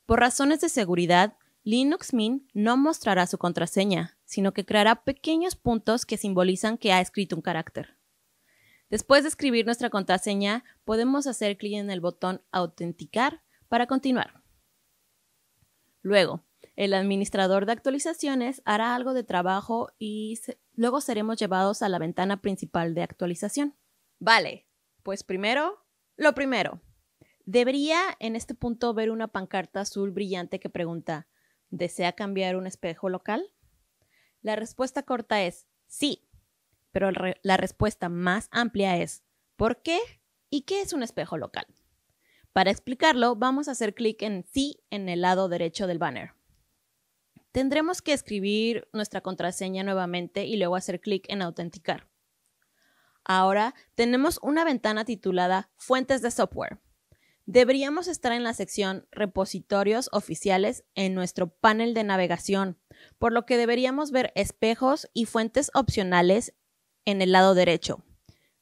Por razones de seguridad, Linux Mint no mostrará su contraseña, sino que creará pequeños puntos que simbolizan que ha escrito un carácter. Después de escribir nuestra contraseña, podemos hacer clic en el botón Autenticar para continuar. Luego, el administrador de actualizaciones hará algo de trabajo y luego seremos llevados a la ventana principal de actualización. Vale, pues primero, lo primero. Debería en este punto ver una pancarta azul brillante que pregunta, ¿desea cambiar un espejo local? La respuesta corta es sí pero la respuesta más amplia es ¿por qué? ¿Y qué es un espejo local? Para explicarlo, vamos a hacer clic en sí en el lado derecho del banner. Tendremos que escribir nuestra contraseña nuevamente y luego hacer clic en autenticar. Ahora tenemos una ventana titulada Fuentes de software. Deberíamos estar en la sección Repositorios oficiales en nuestro panel de navegación, por lo que deberíamos ver espejos y fuentes opcionales en el lado derecho.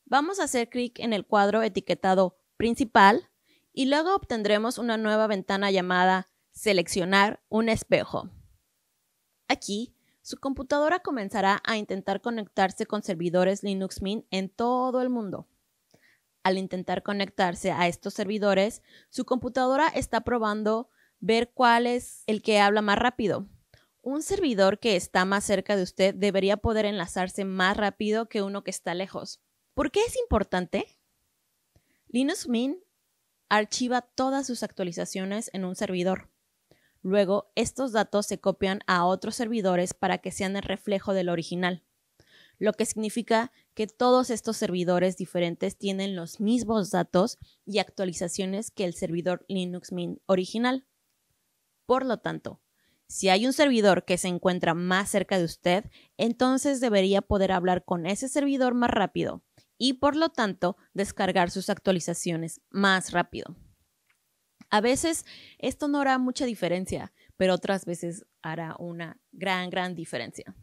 Vamos a hacer clic en el cuadro etiquetado principal y luego obtendremos una nueva ventana llamada Seleccionar un espejo. Aquí, su computadora comenzará a intentar conectarse con servidores Linux Mint en todo el mundo. Al intentar conectarse a estos servidores, su computadora está probando ver cuál es el que habla más rápido un servidor que está más cerca de usted debería poder enlazarse más rápido que uno que está lejos. ¿Por qué es importante? Linux Mint archiva todas sus actualizaciones en un servidor. Luego, estos datos se copian a otros servidores para que sean el reflejo del original, lo que significa que todos estos servidores diferentes tienen los mismos datos y actualizaciones que el servidor Linux Mint original. Por lo tanto, si hay un servidor que se encuentra más cerca de usted, entonces debería poder hablar con ese servidor más rápido y por lo tanto descargar sus actualizaciones más rápido. A veces esto no hará mucha diferencia, pero otras veces hará una gran, gran diferencia.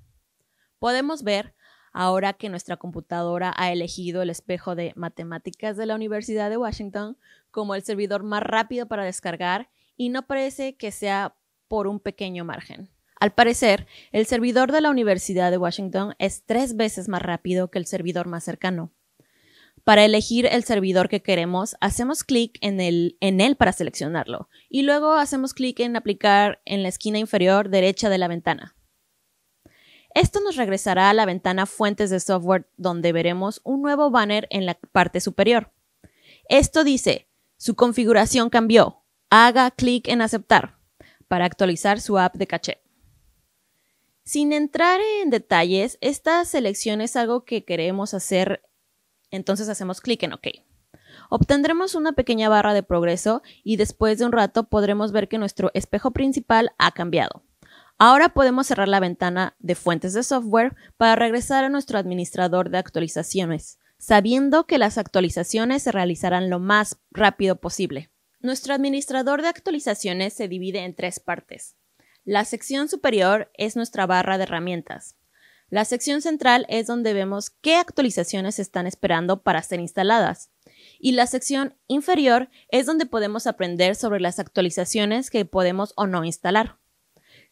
Podemos ver ahora que nuestra computadora ha elegido el espejo de matemáticas de la Universidad de Washington como el servidor más rápido para descargar y no parece que sea por un pequeño margen. Al parecer, el servidor de la Universidad de Washington es tres veces más rápido que el servidor más cercano. Para elegir el servidor que queremos, hacemos clic en, él para seleccionarlo y luego hacemos clic en aplicar en la esquina inferior derecha de la ventana. Esto nos regresará a la ventana Fuentes de software donde veremos un nuevo banner en la parte superior. Esto dice, su configuración cambió, haga clic en aceptar para actualizar su app de caché. Sin entrar en detalles, esta selección es algo que queremos hacer, entonces hacemos clic en OK. Obtendremos una pequeña barra de progreso y después de un rato podremos ver que nuestro espejo principal ha cambiado. Ahora podemos cerrar la ventana de fuentes de software para regresar a nuestro administrador de actualizaciones, sabiendo que las actualizaciones se realizarán lo más rápido posible. Nuestro administrador de actualizaciones se divide en tres partes. La sección superior es nuestra barra de herramientas. La sección central es donde vemos qué actualizaciones están esperando para ser instaladas. Y la sección inferior es donde podemos aprender sobre las actualizaciones que podemos o no instalar.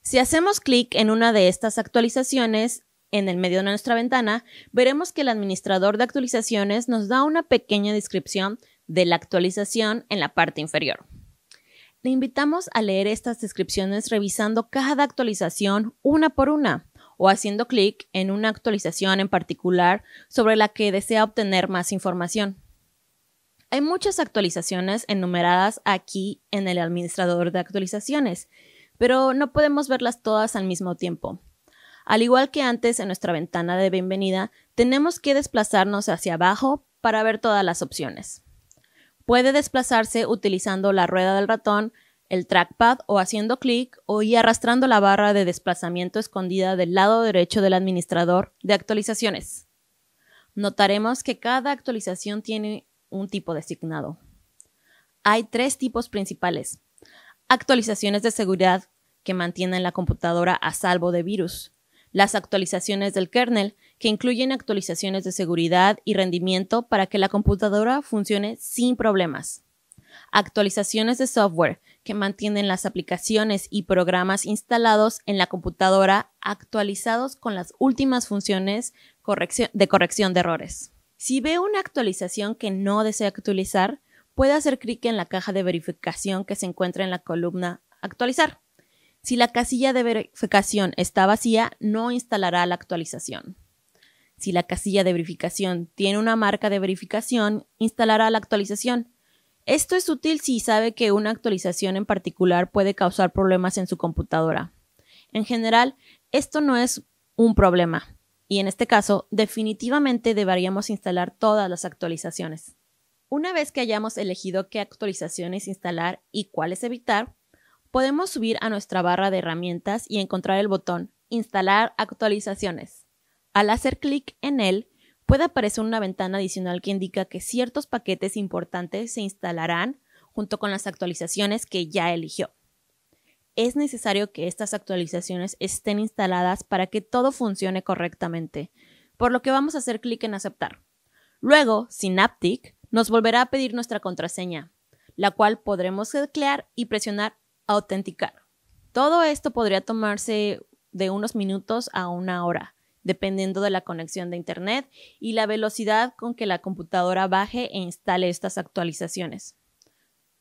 Si hacemos clic en una de estas actualizaciones, en el medio de nuestra ventana, veremos que el administrador de actualizaciones nos da una pequeña descripción de la actualización en la parte inferior. Le invitamos a leer estas descripciones revisando cada actualización una por una o haciendo clic en una actualización en particular sobre la que desea obtener más información. Hay muchas actualizaciones enumeradas aquí en el administrador de actualizaciones, pero no podemos verlas todas al mismo tiempo. Al igual que antes en nuestra ventana de bienvenida, tenemos que desplazarnos hacia abajo para ver todas las opciones. Puede desplazarse utilizando la rueda del ratón, el trackpad o haciendo clic o y arrastrando la barra de desplazamiento escondida del lado derecho del administrador de actualizaciones. Notaremos que cada actualización tiene un tipo designado. Hay tres tipos principales. Actualizaciones de seguridad que mantienen la computadora a salvo de virus. Las actualizaciones del kernel que incluyen actualizaciones de seguridad y rendimiento para que la computadora funcione sin problemas. Actualizaciones de software que mantienen las aplicaciones y programas instalados en la computadora actualizados con las últimas funciones de corrección de errores. Si ve una actualización que no desea actualizar, puede hacer clic en la caja de verificación que se encuentra en la columna Actualizar. Si la casilla de verificación está vacía, no instalará la actualización. Si la casilla de verificación tiene una marca de verificación, instalará la actualización. Esto es útil si sabe que una actualización en particular puede causar problemas en su computadora. En general, esto no es un problema, y en este caso, definitivamente deberíamos instalar todas las actualizaciones. Una vez que hayamos elegido qué actualizaciones instalar y cuáles evitar, podemos subir a nuestra barra de herramientas y encontrar el botón Instalar actualizaciones. Al hacer clic en él, puede aparecer una ventana adicional que indica que ciertos paquetes importantes se instalarán junto con las actualizaciones que ya eligió. Es necesario que estas actualizaciones estén instaladas para que todo funcione correctamente, por lo que vamos a hacer clic en aceptar. Luego, Synaptic nos volverá a pedir nuestra contraseña, la cual podremos teclear y presionar autenticar. Todo esto podría tomarse de unos minutos a una hora, dependiendo de la conexión de Internet y la velocidad con que la computadora baje e instale estas actualizaciones.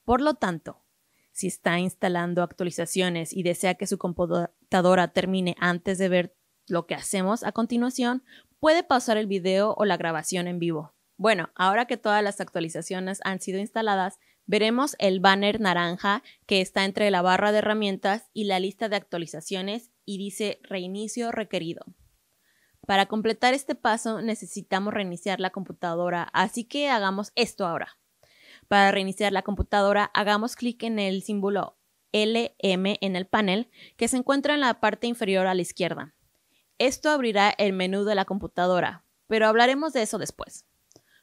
Por lo tanto, si está instalando actualizaciones y desea que su computadora termine antes de ver lo que hacemos a continuación, puede pausar el video o la grabación en vivo. Bueno, ahora que todas las actualizaciones han sido instaladas, veremos el banner naranja que está entre la barra de herramientas y la lista de actualizaciones y dice reinicio requerido. Para completar este paso necesitamos reiniciar la computadora, así que hagamos esto ahora. Para reiniciar la computadora, hagamos clic en el símbolo LM en el panel que se encuentra en la parte inferior a la izquierda. Esto abrirá el menú de la computadora, pero hablaremos de eso después.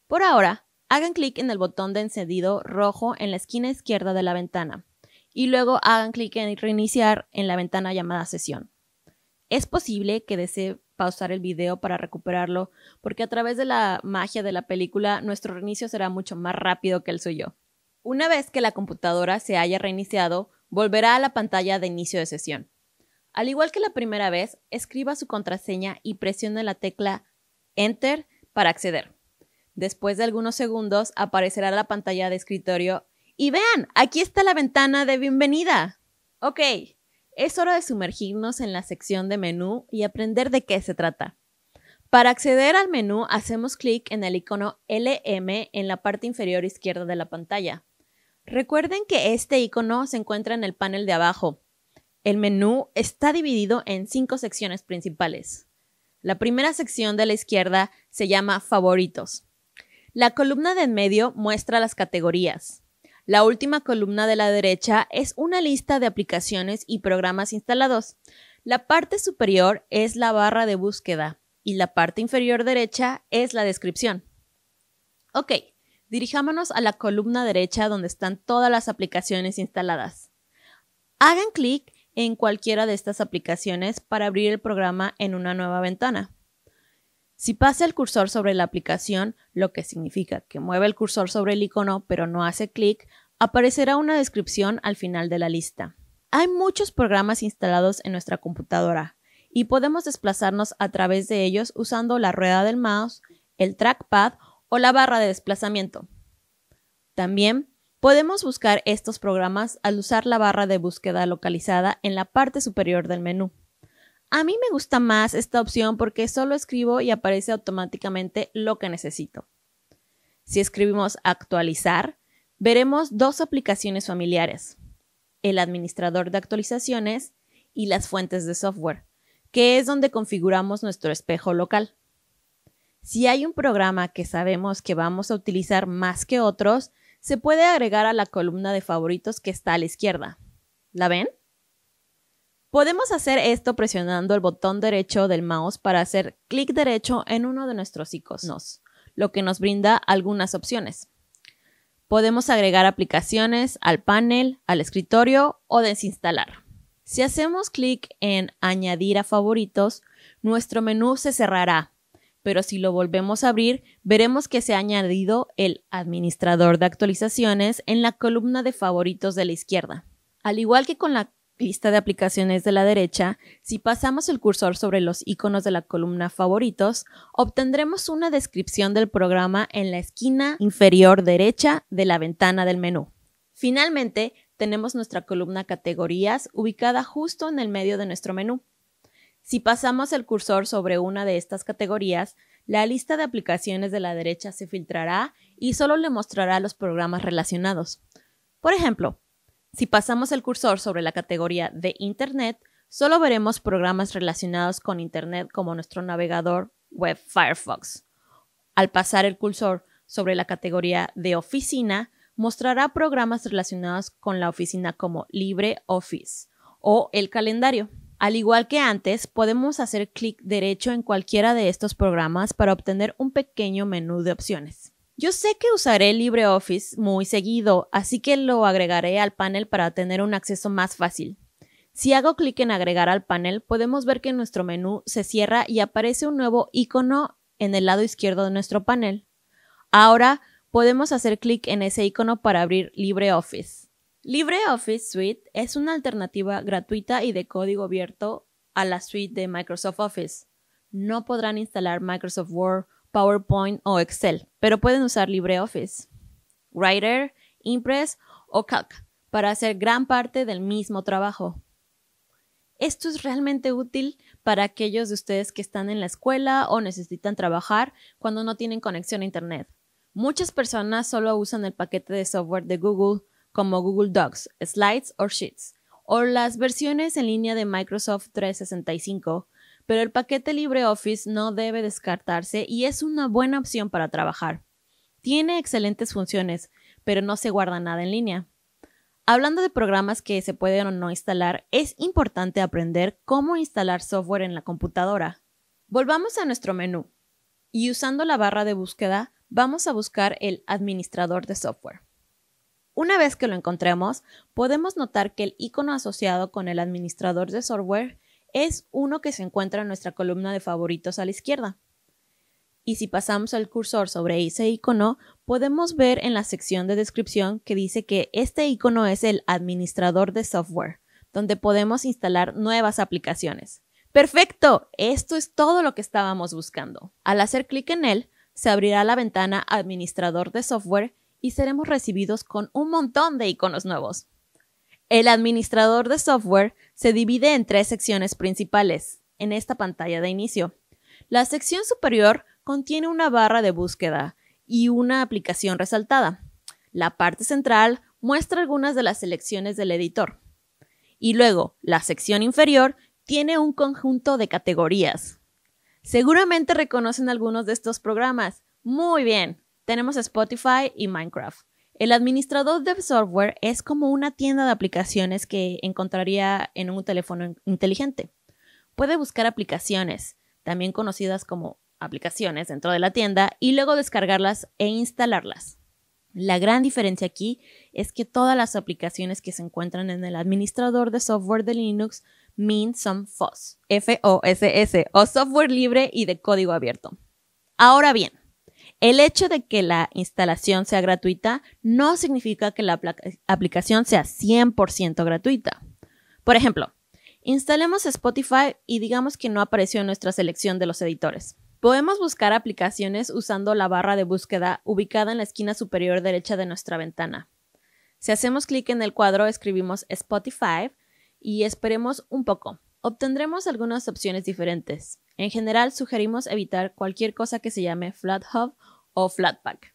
Por ahora, hagan clic en el botón de encendido rojo en la esquina izquierda de la ventana y luego hagan clic en reiniciar en la ventana llamada sesión. Es posible que desee usar el video para recuperarlo, porque a través de la magia de la película nuestro reinicio será mucho más rápido que el suyo. Una vez que la computadora se haya reiniciado, volverá a la pantalla de inicio de sesión. Al igual que la primera vez, escriba su contraseña y presione la tecla Enter para acceder. Después de algunos segundos aparecerá la pantalla de escritorio y vean, aquí está la ventana de bienvenida. Ok, es hora de sumergirnos en la sección de menú y aprender de qué se trata. Para acceder al menú, hacemos clic en el icono LM en la parte inferior izquierda de la pantalla. Recuerden que este icono se encuentra en el panel de abajo. El menú está dividido en cinco secciones principales. La primera sección de la izquierda se llama Favoritos. La columna de en medio muestra las categorías. La última columna de la derecha es una lista de aplicaciones y programas instalados. La parte superior es la barra de búsqueda y la parte inferior derecha es la descripción. Ok, dirijámonos a la columna derecha donde están todas las aplicaciones instaladas. Hagan clic en cualquiera de estas aplicaciones para abrir el programa en una nueva ventana. Si pasa el cursor sobre la aplicación, lo que significa que mueve el cursor sobre el icono pero no hace clic, aparecerá una descripción al final de la lista. Hay muchos programas instalados en nuestra computadora y podemos desplazarnos a través de ellos usando la rueda del mouse, el trackpad o la barra de desplazamiento. También podemos buscar estos programas al usar la barra de búsqueda localizada en la parte superior del menú. A mí me gusta más esta opción porque solo escribo y aparece automáticamente lo que necesito. Si escribimos actualizar, veremos dos aplicaciones familiares, el administrador de actualizaciones y las fuentes de software, que es donde configuramos nuestro espejo local. Si hay un programa que sabemos que vamos a utilizar más que otros, se puede agregar a la columna de favoritos que está a la izquierda. ¿La ven? Podemos hacer esto presionando el botón derecho del mouse para hacer clic derecho en uno de nuestros iconos, lo que nos brinda algunas opciones. Podemos agregar aplicaciones al panel, al escritorio o desinstalar. Si hacemos clic en Añadir a favoritos, nuestro menú se cerrará, pero si lo volvemos a abrir, veremos que se ha añadido el administrador de actualizaciones en la columna de favoritos de la izquierda. Al igual que con la lista de aplicaciones de la derecha, si pasamos el cursor sobre los iconos de la columna favoritos, obtendremos una descripción del programa en la esquina inferior derecha de la ventana del menú. Finalmente, tenemos nuestra columna categorías ubicada justo en el medio de nuestro menú. Si pasamos el cursor sobre una de estas categorías, la lista de aplicaciones de la derecha se filtrará y solo le mostrará los programas relacionados. Por ejemplo, si pasamos el cursor sobre la categoría de Internet, solo veremos programas relacionados con Internet como nuestro navegador web Firefox. Al pasar el cursor sobre la categoría de oficina, mostrará programas relacionados con la oficina como LibreOffice o el calendario. Al igual que antes, podemos hacer clic derecho en cualquiera de estos programas para obtener un pequeño menú de opciones. Yo sé que usaré LibreOffice muy seguido, así que lo agregaré al panel para tener un acceso más fácil. Si hago clic en agregar al panel, podemos ver que nuestro menú se cierra y aparece un nuevo icono en el lado izquierdo de nuestro panel. Ahora podemos hacer clic en ese icono para abrir LibreOffice. LibreOffice Suite es una alternativa gratuita y de código abierto a la suite de Microsoft Office. No podrán instalar Microsoft Word PowerPoint o Excel, pero pueden usar LibreOffice, Writer, Impress o Calc para hacer gran parte del mismo trabajo. Esto es realmente útil para aquellos de ustedes que están en la escuela o necesitan trabajar cuando no tienen conexión a Internet. Muchas personas solo usan el paquete de software de Google como Google Docs, Slides o Sheets, o las versiones en línea de Microsoft 365 pero el paquete LibreOffice no debe descartarse y es una buena opción para trabajar. Tiene excelentes funciones, pero no se guarda nada en línea. Hablando de programas que se pueden o no instalar, es importante aprender cómo instalar software en la computadora. Volvamos a nuestro menú y usando la barra de búsqueda vamos a buscar el administrador de software. Una vez que lo encontremos, podemos notar que el icono asociado con el administrador de software es uno que se encuentra en nuestra columna de favoritos a la izquierda. Y si pasamos el cursor sobre ese icono, podemos ver en la sección de descripción que dice que este icono es el administrador de software, donde podemos instalar nuevas aplicaciones. ¡Perfecto! Esto es todo lo que estábamos buscando. Al hacer clic en él, se abrirá la ventana Administrador de software y seremos recibidos con un montón de iconos nuevos. El administrador de software se divide en tres secciones principales en esta pantalla de inicio. La sección superior contiene una barra de búsqueda y una aplicación resaltada. La parte central muestra algunas de las selecciones del editor. Y luego, la sección inferior tiene un conjunto de categorías. Seguramente reconocen algunos de estos programas. Muy bien, tenemos Spotify y Minecraft. El administrador de software es como una tienda de aplicaciones que encontraría en un teléfono inteligente. Puede buscar aplicaciones, también conocidas como aplicaciones dentro de la tienda, y luego descargarlas e instalarlas. La gran diferencia aquí es que todas las aplicaciones que se encuentran en el administrador de software de Linux mean some FOSS, F-O-S-S, o software libre y de código abierto. Ahora bien, el hecho de que la instalación sea gratuita no significa que la aplicación sea 100% gratuita. Por ejemplo, instalemos Spotify y digamos que no apareció en nuestra selección de los editores. Podemos buscar aplicaciones usando la barra de búsqueda ubicada en la esquina superior derecha de nuestra ventana. Si hacemos clic en el cuadro, escribimos Spotify y esperemos un poco. Obtendremos algunas opciones diferentes. En general, sugerimos evitar cualquier cosa que se llame FlatHub o Flatpak.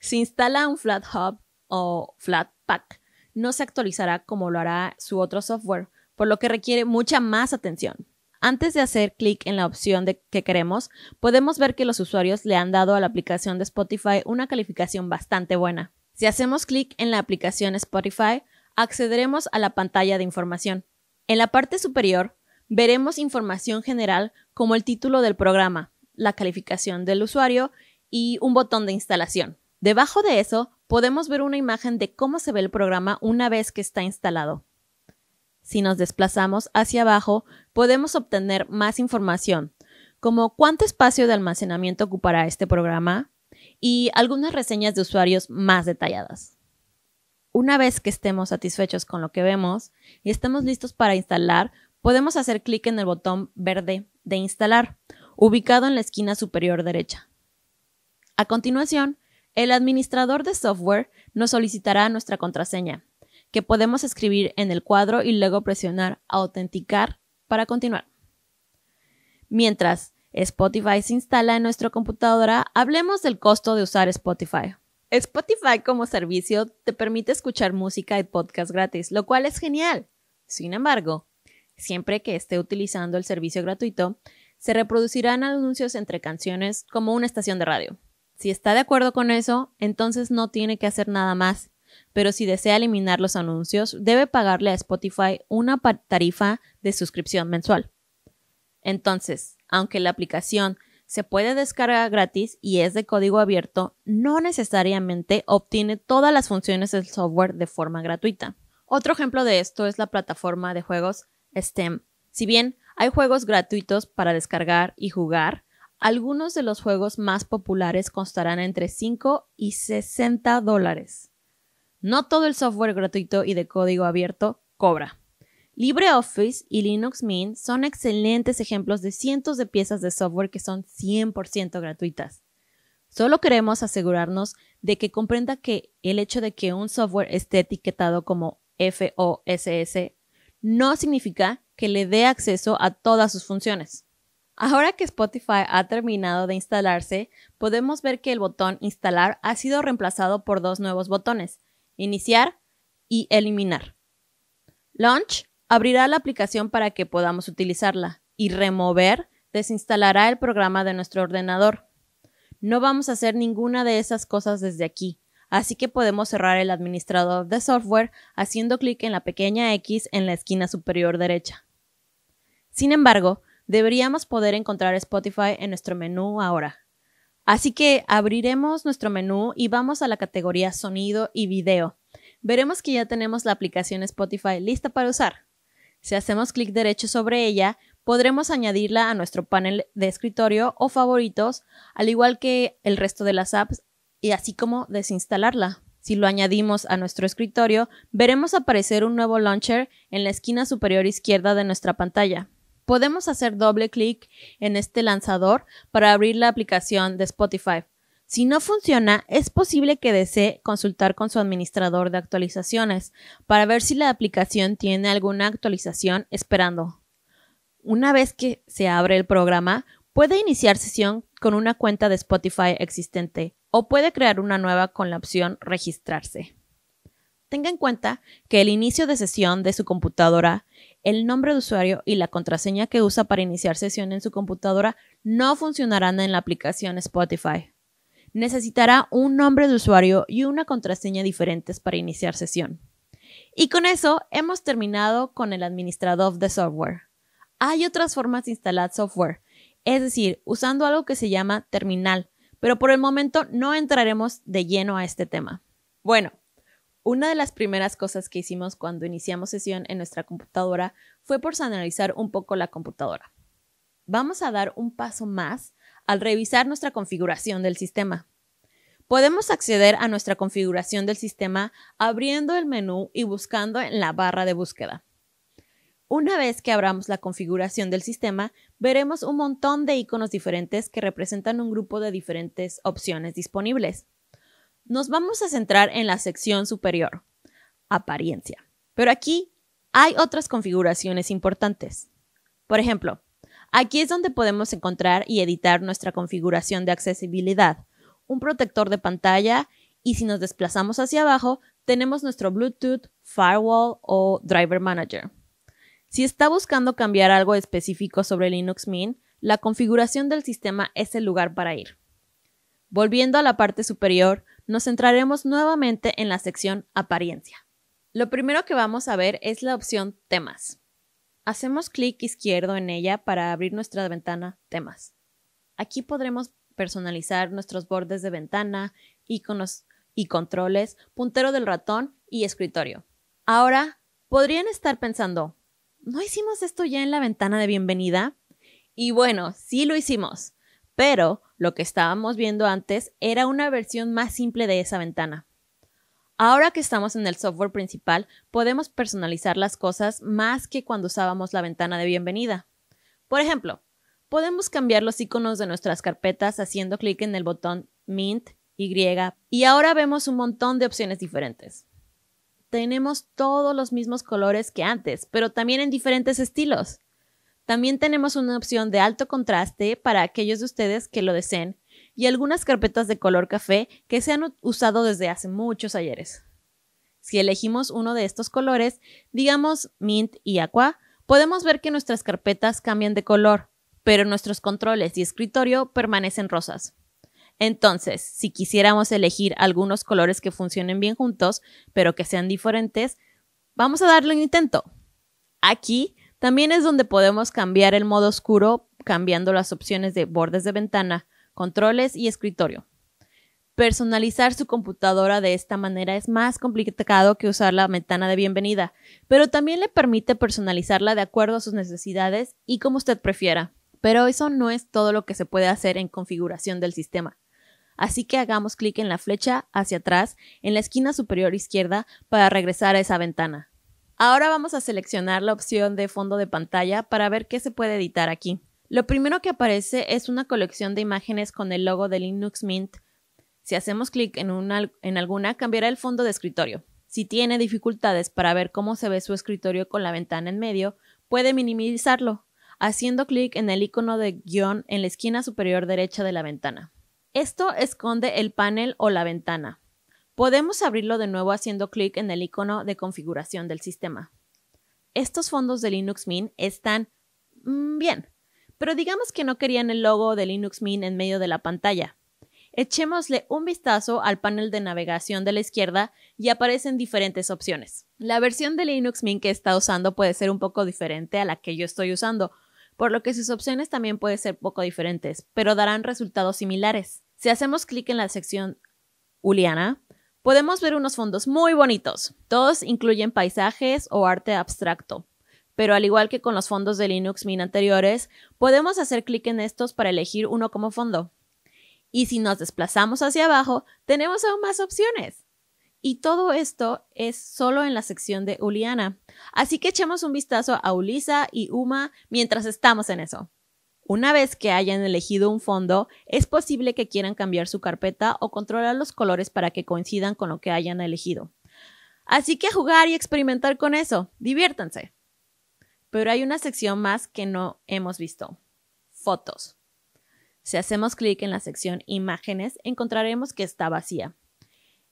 Si instala un FlatHub o Flatpak, no se actualizará como lo hará su otro software, por lo que requiere mucha más atención. Antes de hacer clic en la opción de que queremos, podemos ver que los usuarios le han dado a la aplicación de Spotify una calificación bastante buena. Si hacemos clic en la aplicación Spotify, accederemos a la pantalla de información. En la parte superior, veremos información general como el título del programa, la calificación del usuario y un botón de instalación. Debajo de eso podemos ver una imagen de cómo se ve el programa una vez que está instalado. Si nos desplazamos hacia abajo, podemos obtener más información, como cuánto espacio de almacenamiento ocupará este programa y algunas reseñas de usuarios más detalladas. Una vez que estemos satisfechos con lo que vemos y estemos listos para instalar, podemos hacer clic en el botón verde de instalar, ubicado en la esquina superior derecha. A continuación, el administrador de software nos solicitará nuestra contraseña, que podemos escribir en el cuadro y luego presionar Autenticar para continuar. Mientras Spotify se instala en nuestra computadora, hablemos del costo de usar Spotify. Spotify como servicio te permite escuchar música y podcast gratis, lo cual es genial. Sin embargo, siempre que esté utilizando el servicio gratuito, se reproducirán anuncios entre canciones como una estación de radio. Si está de acuerdo con eso, entonces no tiene que hacer nada más. Pero si desea eliminar los anuncios, debe pagarle a Spotify una tarifa de suscripción mensual. Entonces, aunque la aplicación se puede descargar gratis y es de código abierto, no necesariamente obtiene todas las funciones del software de forma gratuita. Otro ejemplo de esto es la plataforma de juegos STEM. Si bien hay juegos gratuitos para descargar y jugar, algunos de los juegos más populares costarán entre 5 y 60 dólares. No todo el software gratuito y de código abierto cobra. LibreOffice y Linux Mint son excelentes ejemplos de cientos de piezas de software que son 100% gratuitas. Solo queremos asegurarnos de que comprenda que el hecho de que un software esté etiquetado como FOSS no significa que le dé acceso a todas sus funciones. Ahora que Spotify ha terminado de instalarse, podemos ver que el botón Instalar ha sido reemplazado por dos nuevos botones, Iniciar y Eliminar. Launch abrirá la aplicación para que podamos utilizarla y Remover desinstalará el programa de nuestro ordenador. No vamos a hacer ninguna de esas cosas desde aquí, así que podemos cerrar el administrador de software haciendo clic en la pequeña X en la esquina superior derecha. Sin embargo, deberíamos poder encontrar Spotify en nuestro menú ahora. Así que abriremos nuestro menú y vamos a la categoría sonido y video. Veremos que ya tenemos la aplicación Spotify lista para usar. Si hacemos clic derecho sobre ella, podremos añadirla a nuestro panel de escritorio o favoritos, al igual que el resto de las apps, y así como desinstalarla. Si lo añadimos a nuestro escritorio, veremos aparecer un nuevo launcher en la esquina superior izquierda de nuestra pantalla. Podemos hacer doble clic en este lanzador para abrir la aplicación de Spotify. Si no funciona, es posible que desee consultar con su administrador de actualizaciones para ver si la aplicación tiene alguna actualización esperando. Una vez que se abre el programa, puede iniciar sesión con una cuenta de Spotify existente o puede crear una nueva con la opción Registrarse. Tenga en cuenta que el inicio de sesión de su computadora el nombre de usuario y la contraseña que usa para iniciar sesión en su computadora no funcionarán en la aplicación Spotify. Necesitará un nombre de usuario y una contraseña diferentes para iniciar sesión. Y con eso hemos terminado con el administrador de software. Hay otras formas de instalar software, es decir, usando algo que se llama terminal, pero por el momento no entraremos de lleno a este tema. Bueno, una de las primeras cosas que hicimos cuando iniciamos sesión en nuestra computadora fue por analizar un poco la computadora. Vamos a dar un paso más al revisar nuestra configuración del sistema. Podemos acceder a nuestra configuración del sistema abriendo el menú y buscando en la barra de búsqueda. Una vez que abramos la configuración del sistema, veremos un montón de iconos diferentes que representan un grupo de diferentes opciones disponibles. Nos vamos a centrar en la sección superior, apariencia. Pero aquí hay otras configuraciones importantes. Por ejemplo, aquí es donde podemos encontrar y editar nuestra configuración de accesibilidad, un protector de pantalla y si nos desplazamos hacia abajo, tenemos nuestro Bluetooth, Firewall o Driver Manager. Si está buscando cambiar algo específico sobre Linux Mint, la configuración del sistema es el lugar para ir. Volviendo a la parte superior, nos centraremos nuevamente en la sección apariencia. Lo primero que vamos a ver es la opción temas. Hacemos clic izquierdo en ella para abrir nuestra ventana temas. Aquí podremos personalizar nuestros bordes de ventana, iconos y controles, puntero del ratón y escritorio. Ahora, podrían estar pensando, ¿no hicimos esto ya en la ventana de bienvenida? Y bueno, sí lo hicimos. Pero lo que estábamos viendo antes era una versión más simple de esa ventana. Ahora que estamos en el software principal, podemos personalizar las cosas más que cuando usábamos la ventana de bienvenida. Por ejemplo, podemos cambiar los iconos de nuestras carpetas haciendo clic en el botón Mint, Y, y ahora vemos un montón de opciones diferentes. Tenemos todos los mismos colores que antes, pero también en diferentes estilos. También tenemos una opción de alto contraste para aquellos de ustedes que lo deseen y algunas carpetas de color café que se han usado desde hace muchos ayeres. Si elegimos uno de estos colores, digamos mint y aqua, podemos ver que nuestras carpetas cambian de color, pero nuestros controles y escritorio permanecen rosas. Entonces, si quisiéramos elegir algunos colores que funcionen bien juntos, pero que sean diferentes, vamos a darle un intento. Aquí también es donde podemos cambiar el modo oscuro cambiando las opciones de bordes de ventana, controles y escritorio. Personalizar su computadora de esta manera es más complicado que usar la ventana de bienvenida, pero también le permite personalizarla de acuerdo a sus necesidades y como usted prefiera. Pero eso no es todo lo que se puede hacer en configuración del sistema. Así que hagamos clic en la flecha hacia atrás en la esquina superior izquierda para regresar a esa ventana. Ahora vamos a seleccionar la opción de fondo de pantalla para ver qué se puede editar aquí. Lo primero que aparece es una colección de imágenes con el logo de Linux Mint. Si hacemos clic en, alguna, cambiará el fondo de escritorio. Si tiene dificultades para ver cómo se ve su escritorio con la ventana en medio, puede minimizarlo, haciendo clic en el icono de guión en la esquina superior derecha de la ventana. Esto esconde el panel o la ventana. Podemos abrirlo de nuevo haciendo clic en el icono de configuración del sistema. Estos fondos de Linux Mint están mm, bien, pero digamos que no querían el logo de Linux Mint en medio de la pantalla. Echémosle un vistazo al panel de navegación de la izquierda y aparecen diferentes opciones. La versión de Linux Mint que está usando puede ser un poco diferente a la que yo estoy usando, por lo que sus opciones también pueden ser poco diferentes, pero darán resultados similares. Si hacemos clic en la sección Uliana, Podemos ver unos fondos muy bonitos. Todos incluyen paisajes o arte abstracto. Pero al igual que con los fondos de Linux Mint anteriores, podemos hacer clic en estos para elegir uno como fondo. Y si nos desplazamos hacia abajo, tenemos aún más opciones. Y todo esto es solo en la sección de Uliana. Así que echemos un vistazo a Ulisa y Uma mientras estamos en eso. Una vez que hayan elegido un fondo, es posible que quieran cambiar su carpeta o controlar los colores para que coincidan con lo que hayan elegido. Así que jugar y experimentar con eso, diviértanse. Pero hay una sección más que no hemos visto. Fotos. Si hacemos clic en la sección Imágenes, encontraremos que está vacía.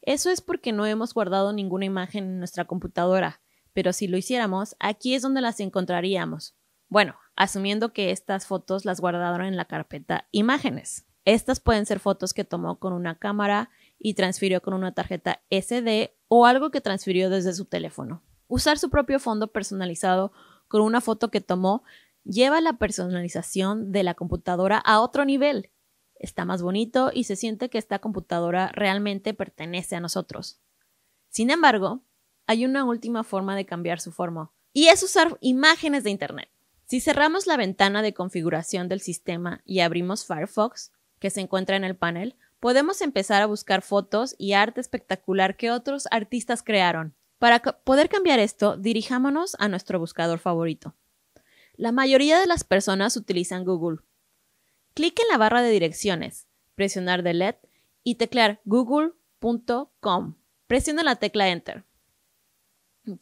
Eso es porque no hemos guardado ninguna imagen en nuestra computadora, pero si lo hiciéramos, aquí es donde las encontraríamos. Bueno, asumiendo que estas fotos las guardaron en la carpeta imágenes. Estas pueden ser fotos que tomó con una cámara y transfirió con una tarjeta SD o algo que transfirió desde su teléfono. Usar su propio fondo personalizado con una foto que tomó lleva la personalización de la computadora a otro nivel. Está más bonito y se siente que esta computadora realmente pertenece a nosotros. Sin embargo, hay una última forma de cambiar su forma, y es usar imágenes de Internet. Si cerramos la ventana de configuración del sistema y abrimos Firefox, que se encuentra en el panel, podemos empezar a buscar fotos y arte espectacular que otros artistas crearon. Para poder cambiar esto, dirijámonos a nuestro buscador favorito. La mayoría de las personas utilizan Google. Clic en la barra de direcciones, presionar Delete y teclear google.com. Presiona la tecla Enter.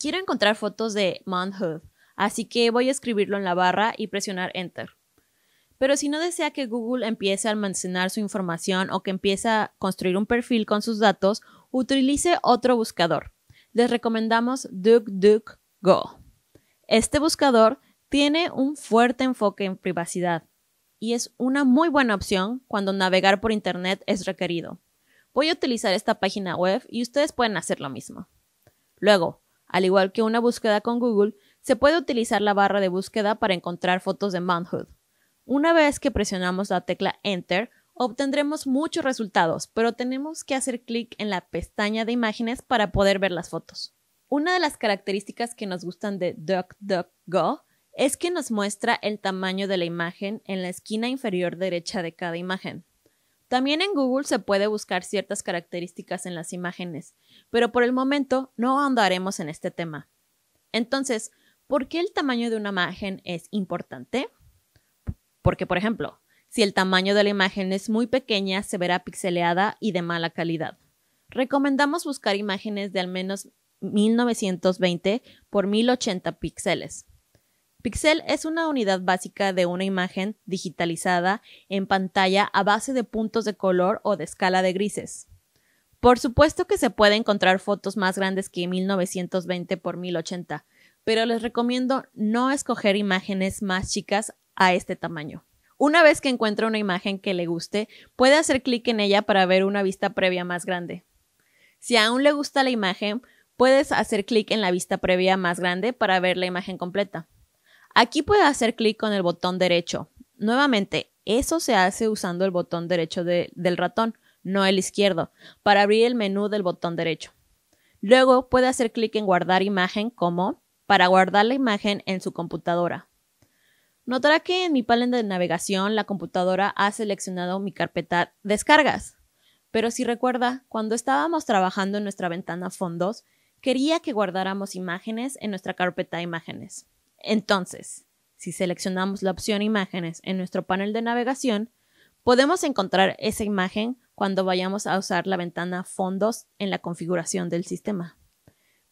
Quiero encontrar fotos de Mount Hood así que voy a escribirlo en la barra y presionar Enter. Pero si no desea que Google empiece a almacenar su información o que empiece a construir un perfil con sus datos, utilice otro buscador. Les recomendamos DuckDuckGo. Este buscador tiene un fuerte enfoque en privacidad y es una muy buena opción cuando navegar por Internet es requerido. Voy a utilizar esta página web y ustedes pueden hacer lo mismo. Luego, al igual que una búsqueda con Google, se puede utilizar la barra de búsqueda para encontrar fotos de Manhood. Una vez que presionamos la tecla Enter, obtendremos muchos resultados, pero tenemos que hacer clic en la pestaña de imágenes para poder ver las fotos. Una de las características que nos gustan de DuckDuckGo es que nos muestra el tamaño de la imagen en la esquina inferior derecha de cada imagen. También en Google se puede buscar ciertas características en las imágenes, pero por el momento no ahondaremos en este tema. Entonces, ¿Por qué el tamaño de una imagen es importante? Porque, por ejemplo, si el tamaño de la imagen es muy pequeña, se verá pixeleada y de mala calidad. Recomendamos buscar imágenes de al menos 1920 por 1080 píxeles. Pixel es una unidad básica de una imagen digitalizada en pantalla a base de puntos de color o de escala de grises. Por supuesto que se puede encontrar fotos más grandes que 1920 por 1080, pero les recomiendo no escoger imágenes más chicas a este tamaño. Una vez que encuentra una imagen que le guste, puede hacer clic en ella para ver una vista previa más grande. Si aún le gusta la imagen, puedes hacer clic en la vista previa más grande para ver la imagen completa. Aquí puede hacer clic con el botón derecho. Nuevamente, eso se hace usando el botón derecho del ratón, no el izquierdo, para abrir el menú del botón derecho. Luego puede hacer clic en guardar imagen como para guardar la imagen en su computadora. Notará que en mi panel de navegación la computadora ha seleccionado mi carpeta Descargas. Pero si recuerda, cuando estábamos trabajando en nuestra ventana Fondos, quería que guardáramos imágenes en nuestra carpeta Imágenes. Entonces, si seleccionamos la opción Imágenes en nuestro panel de navegación, podemos encontrar esa imagen cuando vayamos a usar la ventana Fondos en la configuración del sistema.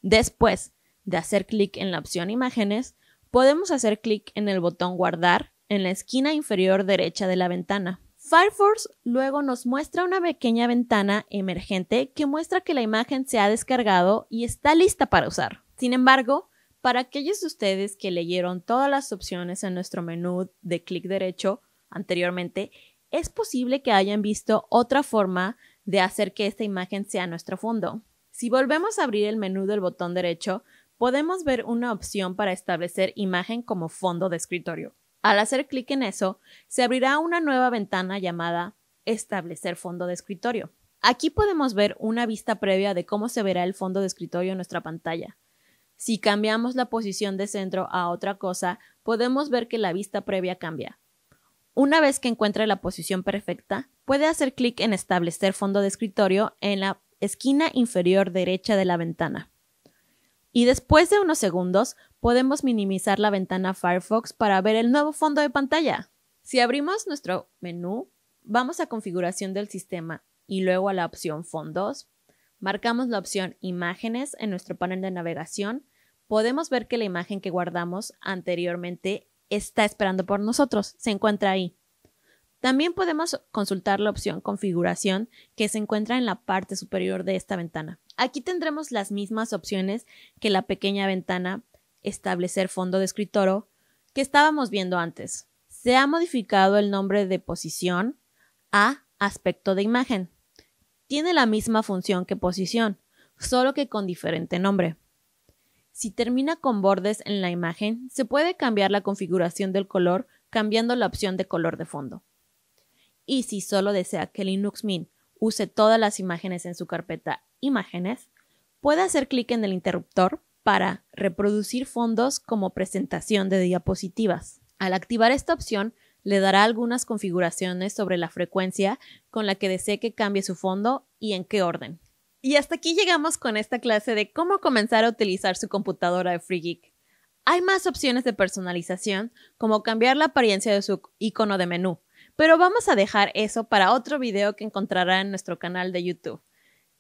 Después, de hacer clic en la opción Imágenes, podemos hacer clic en el botón Guardar en la esquina inferior derecha de la ventana. Firefox luego nos muestra una pequeña ventana emergente que muestra que la imagen se ha descargado y está lista para usar. Sin embargo, para aquellos de ustedes que leyeron todas las opciones en nuestro menú de clic derecho anteriormente, es posible que hayan visto otra forma de hacer que esta imagen sea nuestro fondo. Si volvemos a abrir el menú del botón derecho, podemos ver una opción para establecer imagen como fondo de escritorio. Al hacer clic en eso, se abrirá una nueva ventana llamada Establecer fondo de escritorio. Aquí podemos ver una vista previa de cómo se verá el fondo de escritorio en nuestra pantalla. Si cambiamos la posición de centro a otra cosa, podemos ver que la vista previa cambia. Una vez que encuentre la posición perfecta, puede hacer clic en Establecer fondo de escritorio en la esquina inferior derecha de la ventana. Y después de unos segundos, podemos minimizar la ventana Firefox para ver el nuevo fondo de pantalla. Si abrimos nuestro menú, vamos a configuración del sistema y luego a la opción fondos, marcamos la opción imágenes en nuestro panel de navegación, podemos ver que la imagen que guardamos anteriormente está esperando por nosotros, se encuentra ahí. También podemos consultar la opción configuración que se encuentra en la parte superior de esta ventana. Aquí tendremos las mismas opciones que la pequeña ventana establecer fondo de escritorio que estábamos viendo antes. Se ha modificado el nombre de posición a aspecto de imagen. Tiene la misma función que posición, solo que con diferente nombre. Si termina con bordes en la imagen, se puede cambiar la configuración del color cambiando la opción de color de fondo. Y si solo desea que Linux Mint use todas las imágenes en su carpeta Imágenes, puede hacer clic en el interruptor para reproducir fondos como presentación de diapositivas. Al activar esta opción, le dará algunas configuraciones sobre la frecuencia con la que desee que cambie su fondo y en qué orden. Y hasta aquí llegamos con esta clase de cómo comenzar a utilizar su computadora de Free Hay más opciones de personalización, como cambiar la apariencia de su icono de menú, pero vamos a dejar eso para otro video que encontrará en nuestro canal de YouTube.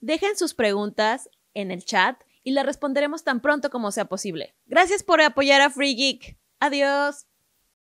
Dejen sus preguntas en el chat y las responderemos tan pronto como sea posible. Gracias por apoyar a Free Geek. Adiós.